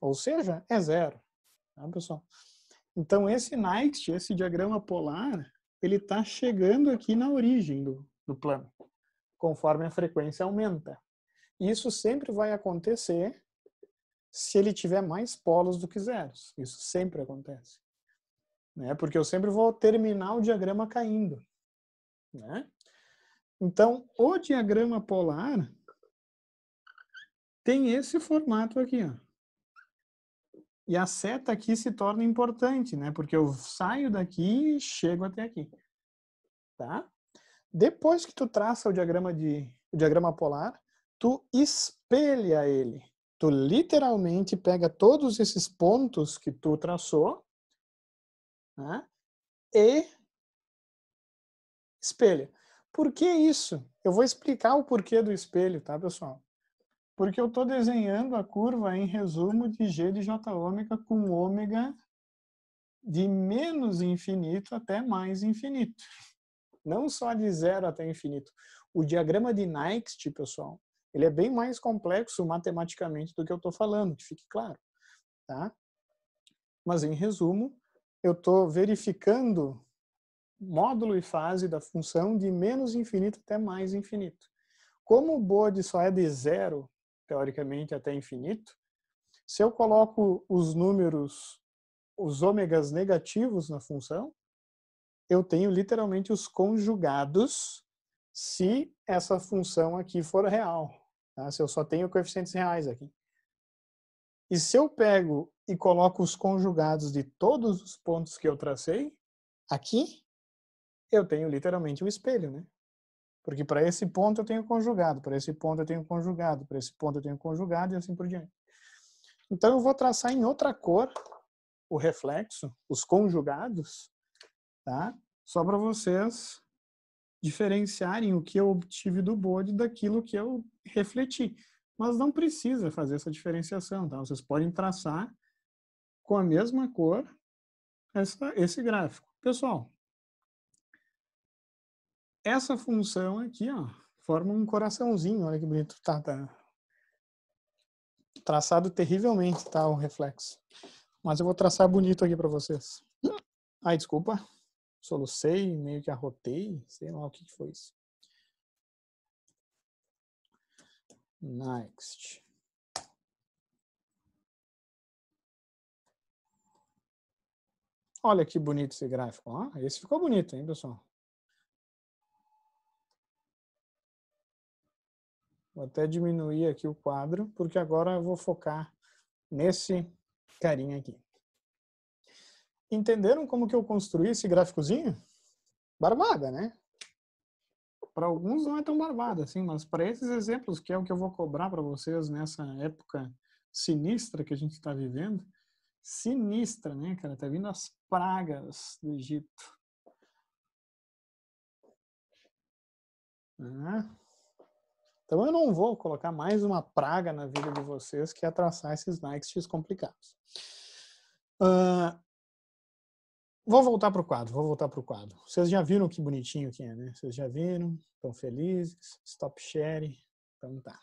Speaker 1: Ou seja, é zero. Tá, pessoal? Então, esse Nyquist, esse diagrama polar, ele está chegando aqui na origem do, do plano, conforme a frequência aumenta. Isso sempre vai acontecer se ele tiver mais polos do que zeros. Isso sempre acontece né? Porque eu sempre vou terminar o diagrama caindo, né? Então, o diagrama polar tem esse formato aqui, ó. E a seta aqui se torna importante, né? Porque eu saio daqui e chego até aqui, tá? Depois que tu traça o diagrama de o diagrama polar, tu espelha ele. Tu literalmente pega todos esses pontos que tu traçou né? e espelho. Por que isso? Eu vou explicar o porquê do espelho, tá, pessoal? Porque eu estou desenhando a curva em resumo de G de J ômega com ômega de menos infinito até mais infinito. Não só de zero até infinito. O diagrama de Nyquist, pessoal, ele é bem mais complexo matematicamente do que eu estou falando, que fique claro. Tá? Mas, em resumo, eu estou verificando módulo e fase da função de menos infinito até mais infinito. Como o bode só é de zero, teoricamente, até infinito, se eu coloco os números, os ômegas negativos na função, eu tenho literalmente os conjugados se essa função aqui for real. Tá? Se eu só tenho coeficientes reais aqui. E se eu pego e coloco os conjugados de todos os pontos que eu tracei, aqui eu tenho literalmente o um espelho, né? Porque para esse ponto eu tenho conjugado, para esse ponto eu tenho conjugado, para esse ponto eu tenho conjugado e assim por diante. Então eu vou traçar em outra cor o reflexo, os conjugados, tá? Só para vocês diferenciarem o que eu obtive do bode daquilo que eu refleti. Mas não precisa fazer essa diferenciação, tá? Vocês podem traçar com a mesma cor essa, esse gráfico. Pessoal, essa função aqui ó, forma um coraçãozinho, olha que bonito, tá, tá traçado terrivelmente tá, o reflexo. Mas eu vou traçar bonito aqui para vocês. Ai, desculpa, solucei, meio que arrotei, sei lá o que, que foi isso. Next. Olha que bonito esse gráfico. Ó. Esse ficou bonito, hein, pessoal? Vou até diminuir aqui o quadro, porque agora eu vou focar nesse carinha aqui. Entenderam como que eu construí esse gráficozinho? Barbada, né? Para alguns não é tão barbada assim, mas para esses exemplos, que é o que eu vou cobrar para vocês nessa época sinistra que a gente está vivendo, sinistra, né, cara? Tá vindo as pragas do Egito. Né? Então eu não vou colocar mais uma praga na vida de vocês que é traçar esses likes complicados. Uh, vou voltar pro quadro, vou voltar pro quadro. Vocês já viram que bonitinho que é, né? Vocês já viram, estão felizes, stop sharing? então tá.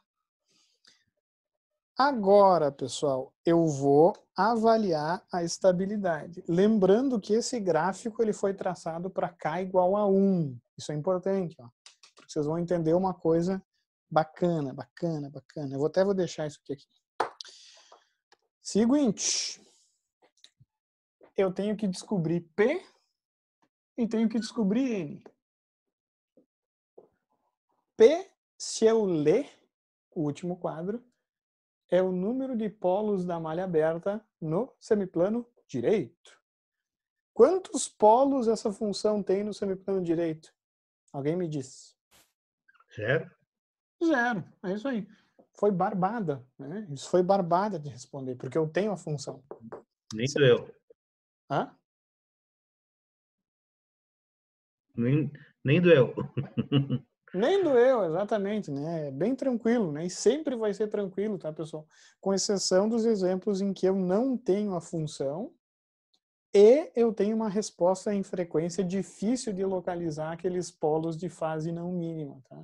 Speaker 1: Agora, pessoal, eu vou avaliar a estabilidade. Lembrando que esse gráfico ele foi traçado para K igual a 1. Isso é importante, ó. Porque vocês vão entender uma coisa bacana, bacana, bacana. Eu até vou deixar isso aqui. aqui. Seguinte. Eu tenho que descobrir P e tenho que descobrir N. P, se eu ler o último quadro, é o número de polos da malha aberta no semiplano direito. Quantos polos essa função tem no semiplano direito? Alguém me diz. Zero. Zero, é isso aí. Foi barbada, né? Isso foi barbada de responder, porque eu tenho a função. Nem doeu. eu. Hã? Nem, nem doeu. Nem doeu, exatamente, né? É bem tranquilo, né? E sempre vai ser tranquilo, tá, pessoal? Com exceção dos exemplos em que eu não tenho a função e eu tenho uma resposta em frequência difícil de localizar aqueles polos de fase não mínima, tá?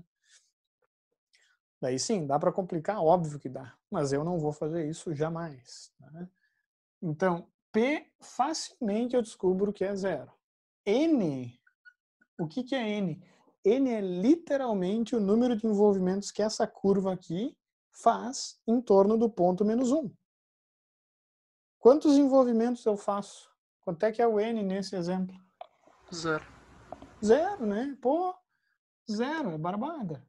Speaker 1: Daí sim, dá para complicar, óbvio que dá, mas eu não vou fazer isso jamais. Né? Então, P facilmente eu descubro que é zero. N, o que, que é N? N é literalmente o número de envolvimentos que essa curva aqui faz em torno do ponto menos 1. Quantos envolvimentos eu faço? Quanto é que é o N nesse exemplo? Zero. Zero, né? Pô, zero, é barbada.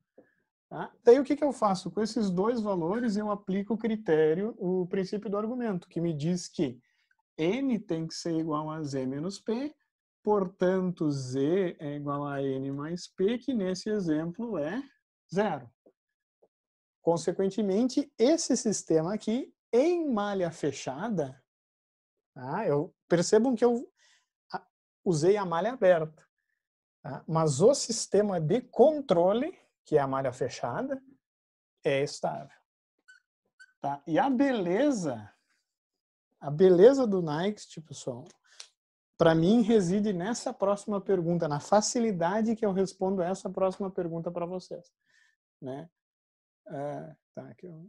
Speaker 1: Tá? Daí o que, que eu faço? Com esses dois valores eu aplico o critério, o princípio do argumento, que me diz que N tem que ser igual a Z menos P, Portanto, Z é igual a N mais P, que nesse exemplo é zero. Consequentemente, esse sistema aqui, em malha fechada, tá? eu, percebam que eu usei a malha aberta, tá? mas o sistema de controle, que é a malha fechada, é estável. Tá? E a beleza, a beleza do tipo pessoal, para mim reside nessa próxima pergunta, na facilidade que eu respondo essa próxima pergunta para vocês, né? É, tá, que eu,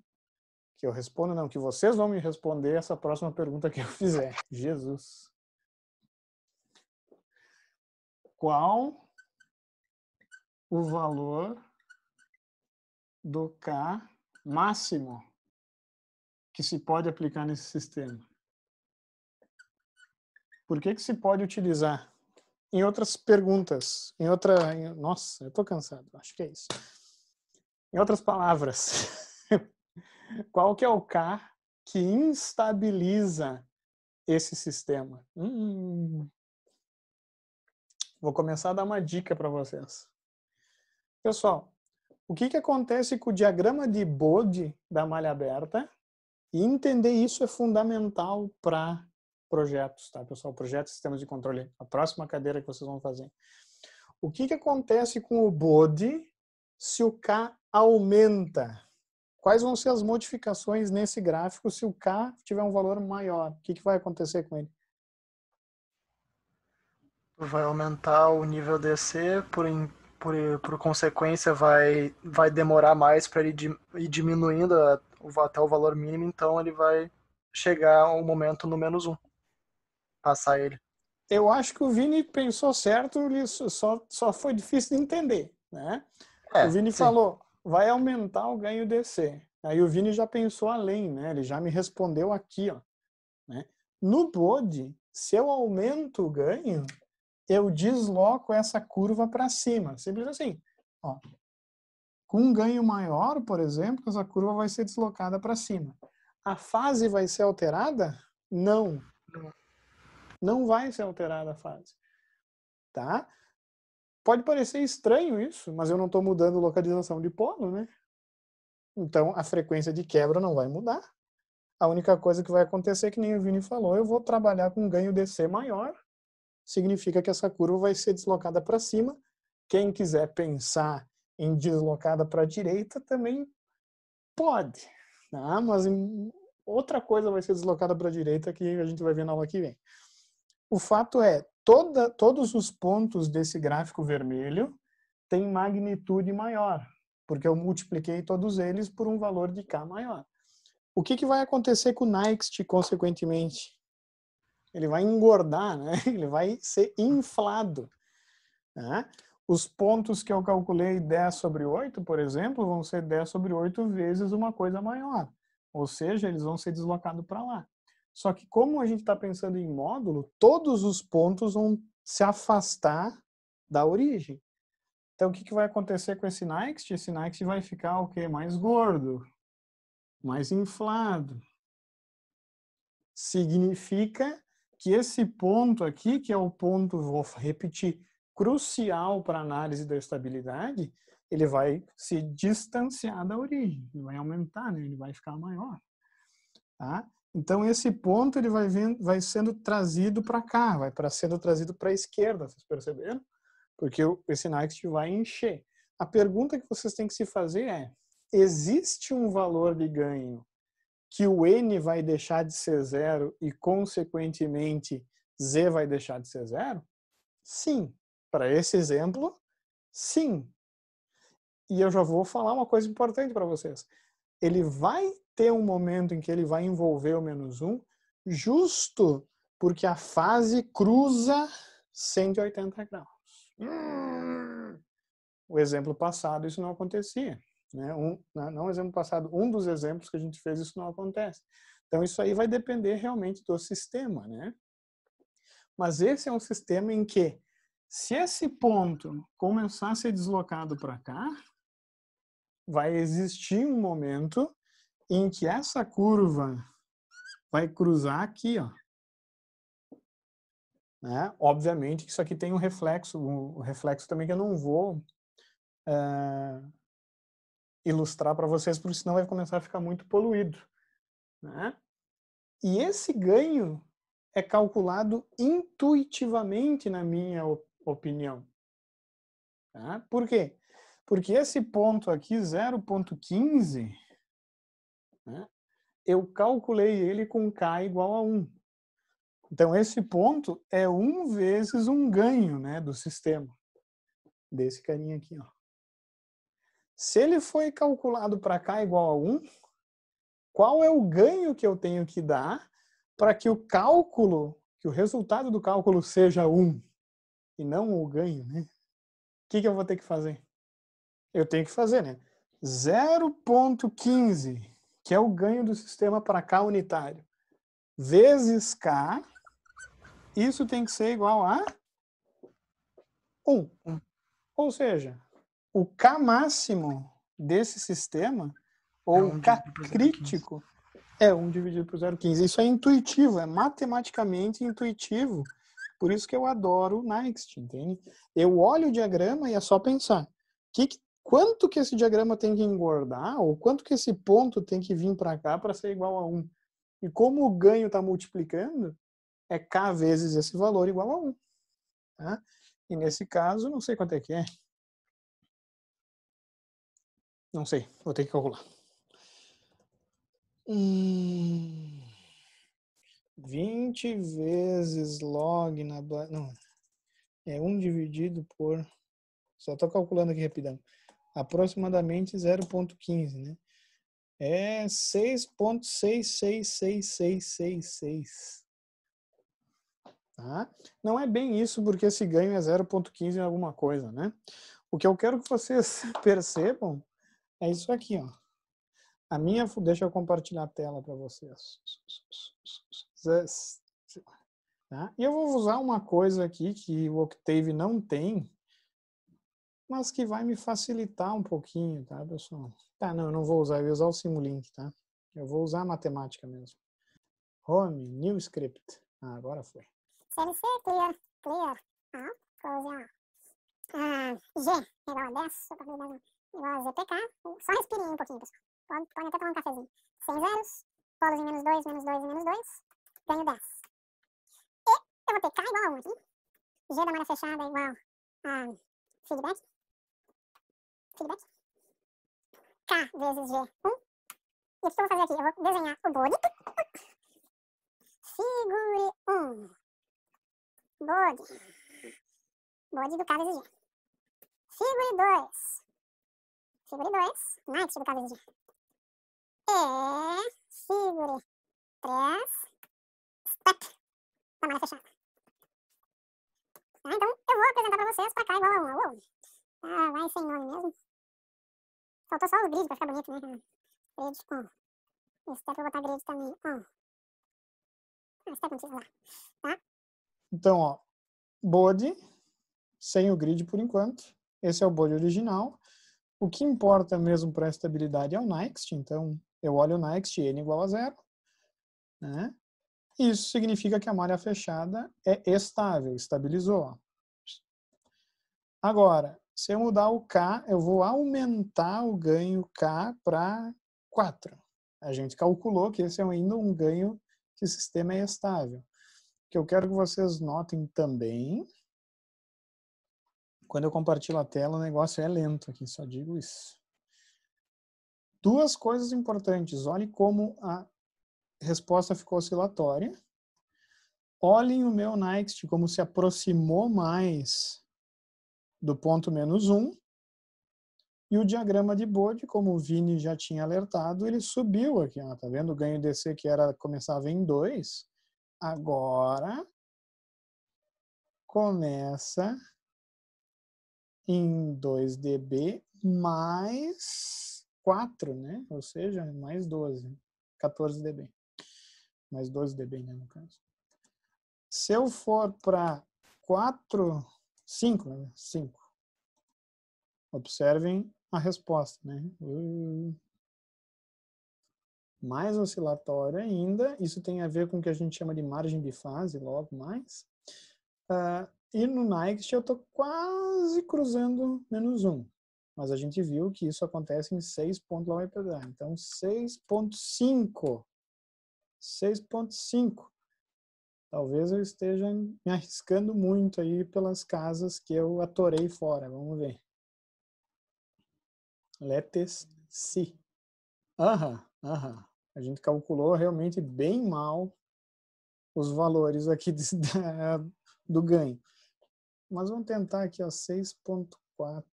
Speaker 1: que eu respondo, não, que vocês vão me responder essa próxima pergunta que eu fizer. Jesus. Qual o valor do K máximo que se pode aplicar nesse sistema? Por que, que se pode utilizar em outras perguntas, em outra. Em, nossa, eu estou cansado, acho que é isso. Em outras palavras, qual que é o K que instabiliza esse sistema? Hum, vou começar a dar uma dica para vocês. Pessoal, o que, que acontece com o diagrama de Bode da malha aberta? E entender isso é fundamental para projetos, tá, pessoal? Projetos sistemas de controle. A próxima cadeira que vocês vão fazer. O que, que acontece com o body se o K aumenta? Quais vão ser as modificações nesse gráfico se o K tiver um valor maior? O que, que vai acontecer com ele? Vai aumentar o nível DC, por, por, por consequência, vai, vai demorar mais para ele ir diminuindo até o valor mínimo, então ele vai chegar ao momento no menos um passar ele. Eu acho que o Vini pensou certo, isso só, só foi difícil de entender, né? É, o Vini sim. falou, vai aumentar o ganho DC. Aí o Vini já pensou além, né? Ele já me respondeu aqui, ó. Né? No Bode, se eu aumento o ganho, eu desloco essa curva para cima. Simples assim. Ó. Com um ganho maior, por exemplo, essa curva vai ser deslocada para cima. A fase vai ser alterada? Não. Não. Não vai ser alterada a fase. Tá? Pode parecer estranho isso, mas eu não estou mudando localização de polo, né? Então a frequência de quebra não vai mudar. A única coisa que vai acontecer, que nem o Vini falou, eu vou trabalhar com um ganho DC maior. Significa que essa curva vai ser deslocada para cima. Quem quiser pensar em deslocada para a direita também pode. Tá? Mas hum, outra coisa vai ser deslocada para a direita que a gente vai ver na aula que vem. O fato é, toda, todos os pontos desse gráfico vermelho têm magnitude maior, porque eu multipliquei todos eles por um valor de K maior. O que, que vai acontecer com o Next, consequentemente? Ele vai engordar, né? ele vai ser inflado. Né? Os pontos que eu calculei 10 sobre 8, por exemplo, vão ser 10 sobre 8 vezes uma coisa maior. Ou seja, eles vão ser deslocados para lá. Só que como a gente está pensando em módulo, todos os pontos vão se afastar da origem. Então, o que, que vai acontecer com esse Next? Esse Next vai ficar o quê? Mais gordo, mais inflado. Significa que esse ponto aqui, que é o ponto, vou repetir, crucial para análise da estabilidade, ele vai se distanciar da origem, ele vai aumentar, né? ele vai ficar maior. Tá? Então esse ponto ele vai, vendo, vai sendo trazido para cá, vai para sendo trazido para a esquerda, vocês perceberam? Porque esse Next vai encher. A pergunta que vocês têm que se fazer é: existe um valor de ganho que o n vai deixar de ser zero e consequentemente z vai deixar de ser zero? Sim. Para esse exemplo, sim. E eu já vou falar uma coisa importante para vocês. Ele vai ter um momento em que ele vai envolver o menos um, justo porque a fase cruza 180 graus. Hum. O exemplo passado isso não acontecia. Né? Um, né, não exemplo passado, um dos exemplos que a gente fez isso não acontece. Então isso aí vai depender realmente do sistema, né? Mas esse é um sistema em que se esse ponto começar a ser deslocado para cá, vai existir um momento em que essa curva vai cruzar aqui, ó. Né? Obviamente que isso aqui tem um reflexo, um reflexo também que eu não vou é, ilustrar para vocês, porque senão vai começar a ficar muito poluído. Né? E esse ganho é calculado intuitivamente, na minha opinião. Tá? Por quê? Porque esse ponto aqui, 0.15, né, eu calculei ele com K igual a 1. Então, esse ponto é 1 vezes um ganho né, do sistema, desse carinha aqui. Ó. Se ele foi calculado para K igual a 1, qual é o ganho que eu tenho que dar para que o cálculo, que o resultado do cálculo seja 1 e não o ganho, né? O que, que eu vou ter que fazer? Eu tenho que fazer, né? 0.15 que é o ganho do sistema para K unitário, vezes K, isso tem que ser igual a 1. Ou seja, o K máximo desse sistema, ou é um K crítico, é 1 dividido por 0,15. Isso é intuitivo, é matematicamente intuitivo. Por isso que eu adoro o Next, entende? Eu olho o diagrama e é só pensar. O que, que quanto que esse diagrama tem que engordar ou quanto que esse ponto tem que vir para cá para ser igual a 1. E como o ganho está multiplicando, é k vezes esse valor igual a 1. Tá? E nesse caso, não sei quanto é que é. Não sei, vou ter que calcular. Hum, 20 vezes log na... Não, é 1 dividido por... Só estou calculando aqui rapidão aproximadamente 0,15, né? É 6,666666. Tá? Não é bem isso, porque esse ganho é 0,15 em alguma coisa, né? O que eu quero que vocês percebam é isso aqui, ó. A minha, deixa eu compartilhar a tela para vocês. Tá? E eu vou usar uma coisa aqui que o Octave não tem, mas que vai me facilitar um pouquinho, tá, pessoal? Tá, não, eu não vou usar, eu vou usar o Simulink, tá? Eu vou usar a matemática mesmo. Home, new script. Ah, agora foi. CLC, clear, clear, ah, close, ah, G, igual a 10, igual a ZPK. Só respirem um pouquinho, pessoal. Pode, até tomar um cafezinho. 100 zeros, polos em menos 2, menos 2 e menos 2, ganho 10. E eu vou ter K igual a 1 aqui, G da mana fechada igual a ah, feedback, feedback, K vezes G1. E o que eu vou fazer aqui? Eu vou desenhar o bode. Figure 1. Bode. Bode do K vezes G. Figure 2. Figure 2. Night do K vezes G. E figure 3. Step. Da malha fechada. Ah, então, eu vou apresentar para vocês para cá igual a 1. Ah, vai sem nome mesmo. Faltou só os grids pra ficar bonito, né? Grid, ó. Esse eu vou botar grid também, ó. Ah, esse dá tá pra lá, tá? Então, ó. Body, sem o grid por enquanto. Esse é o body original. O que importa mesmo para a estabilidade é o next, então eu olho o next n é igual a zero. Né? Isso significa que a malha fechada é estável, estabilizou. Agora, se eu mudar o K, eu vou aumentar o ganho K para 4. A gente calculou que esse é ainda um ganho que o sistema é estável. O que eu quero que vocês notem também, quando eu compartilho a tela, o negócio é lento aqui, só digo isso. Duas coisas importantes. Olhe como a resposta ficou oscilatória. Olhem o meu Next como se aproximou mais do ponto menos 1. E o diagrama de Bode, como o Vini já tinha alertado, ele subiu aqui. Ó, tá vendo? O ganho DC que era, começava em 2. Agora começa em 2 dB mais 4, né? Ou seja, mais 12, 14 dB. Mais 12 dB, né, no caso. Se eu for para 4 5, né? 5. Observem a resposta, né? Uh. Mais oscilatório ainda, isso tem a ver com o que a gente chama de margem de fase, logo mais. Uh, e no Next eu estou quase cruzando menos 1. Mas a gente viu que isso acontece em 6 pontos lá vai pegar. Então 6.5. 6.5. Talvez eu esteja me arriscando muito aí pelas casas que eu atorei fora. Vamos ver. Letes si. Aham, aham. A gente calculou realmente bem mal os valores aqui de, da, do ganho. Mas vamos tentar aqui, ó, 6.4.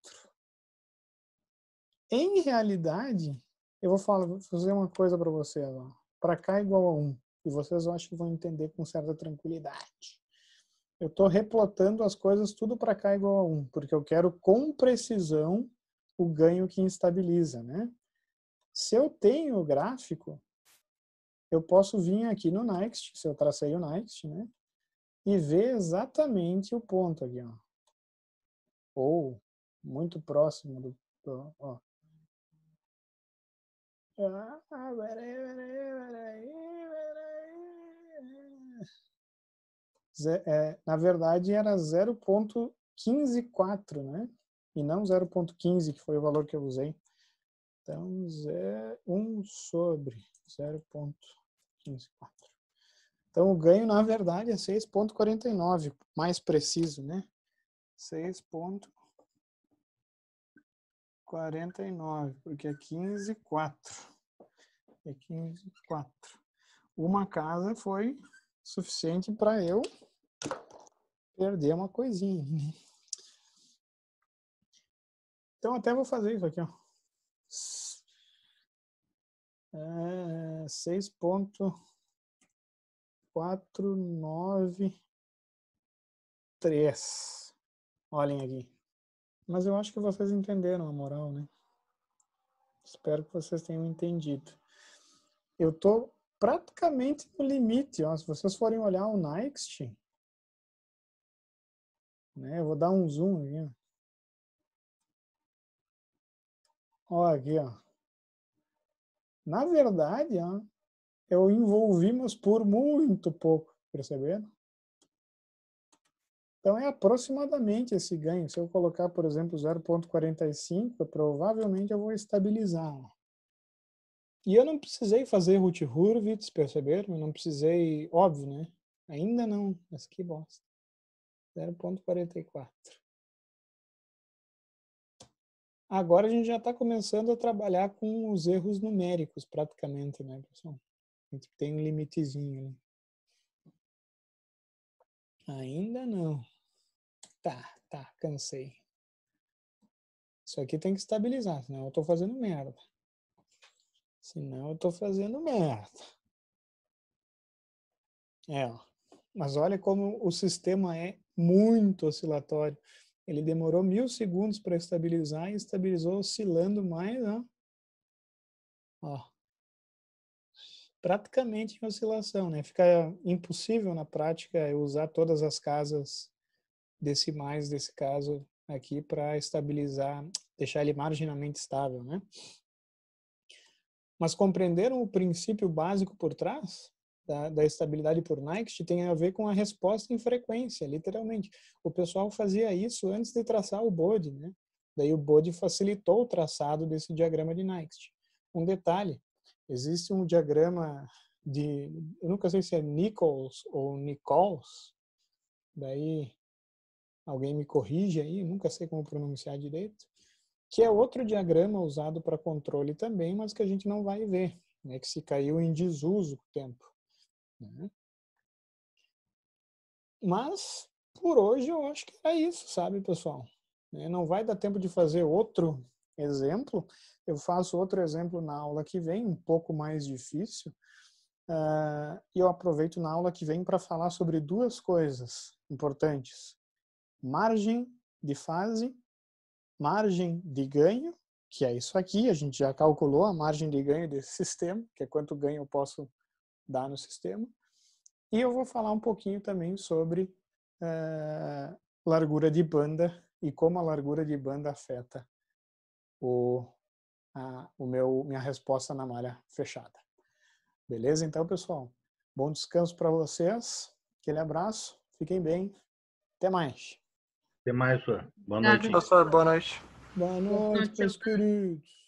Speaker 1: Em realidade, eu vou falar, vou fazer uma coisa para vocês, Para cá é igual a 1. E vocês acho que vão entender com certa tranquilidade. Eu estou replotando as coisas tudo para cá igual a 1, porque eu quero com precisão o ganho que instabiliza, né? Se eu tenho o gráfico, eu posso vir aqui no Next, se eu tracei o Next, né? E ver exatamente o ponto aqui, ó. Ou muito próximo do, do ó. Ah, peraí, peraí, peraí. é, na verdade era 0.154, né? E não 0.15, que foi o valor que eu usei. Então, 1 sobre 0.154. Então, o ganho, na verdade, é 6.49, mais preciso, né? 6.49, porque é 15,4. É 15,4. Uma casa foi suficiente para eu perder uma coisinha. Né? Então até vou fazer isso aqui, ó. É, 6.493. Olhem aqui. Mas eu acho que vocês entenderam a moral, né? Espero que vocês tenham entendido. Eu tô praticamente no limite. Ó. Se vocês forem olhar o Next, né, eu vou dar um zoom aqui. Ó. Ó, aqui, ó. Na verdade, ó, eu envolvi, mas por muito pouco, perceberam? Então, é aproximadamente esse ganho. Se eu colocar, por exemplo, 0,45, provavelmente eu vou estabilizar. E eu não precisei fazer Ruth Hurwitz, perceberam? Eu não precisei, óbvio, né? Ainda não, mas que bosta. 0.44. Agora a gente já está começando a trabalhar com os erros numéricos, praticamente, né, pessoal? Tem um limitezinho, ali. Ainda não. Tá, tá, cansei. Isso aqui tem que estabilizar, senão eu estou fazendo merda. Senão eu estou fazendo merda. É, ó. mas olha como o sistema é muito oscilatório. Ele demorou mil segundos para estabilizar e estabilizou oscilando mais, ó. Né? ó. Praticamente em oscilação, né? Fica impossível na prática eu usar todas as casas decimais desse caso aqui para estabilizar, deixar ele marginalmente estável, né? Mas compreenderam o princípio básico por trás da, da estabilidade por Nike tem a ver com a resposta em frequência, literalmente. O pessoal fazia isso antes de traçar o bode, né? Daí o bode facilitou o traçado desse diagrama de Nike. Um detalhe, existe um diagrama de, eu nunca sei se é Nichols ou Nichols, daí alguém me corrige aí, nunca sei como pronunciar direito, que é outro diagrama usado para controle também, mas que a gente não vai ver, né, que se caiu em desuso com o tempo. Né? Mas, por hoje, eu acho que é isso, sabe, pessoal? Né, não vai dar tempo de fazer outro exemplo. Eu faço outro exemplo na aula que vem, um pouco mais difícil. Uh, e eu aproveito na aula que vem para falar sobre duas coisas importantes: margem de fase margem de ganho, que é isso aqui, a gente já calculou a margem de ganho desse sistema, que é quanto ganho eu posso dar no sistema. E eu vou falar um pouquinho também sobre uh, largura de banda e como a largura de banda afeta o, a, o meu, minha resposta na malha fechada. Beleza? Então, pessoal, bom descanso para vocês. Aquele abraço, fiquem bem, até mais. Até mais, senhor. Boa noite. Obrigada. boa noite. Boa noite, meus queridos.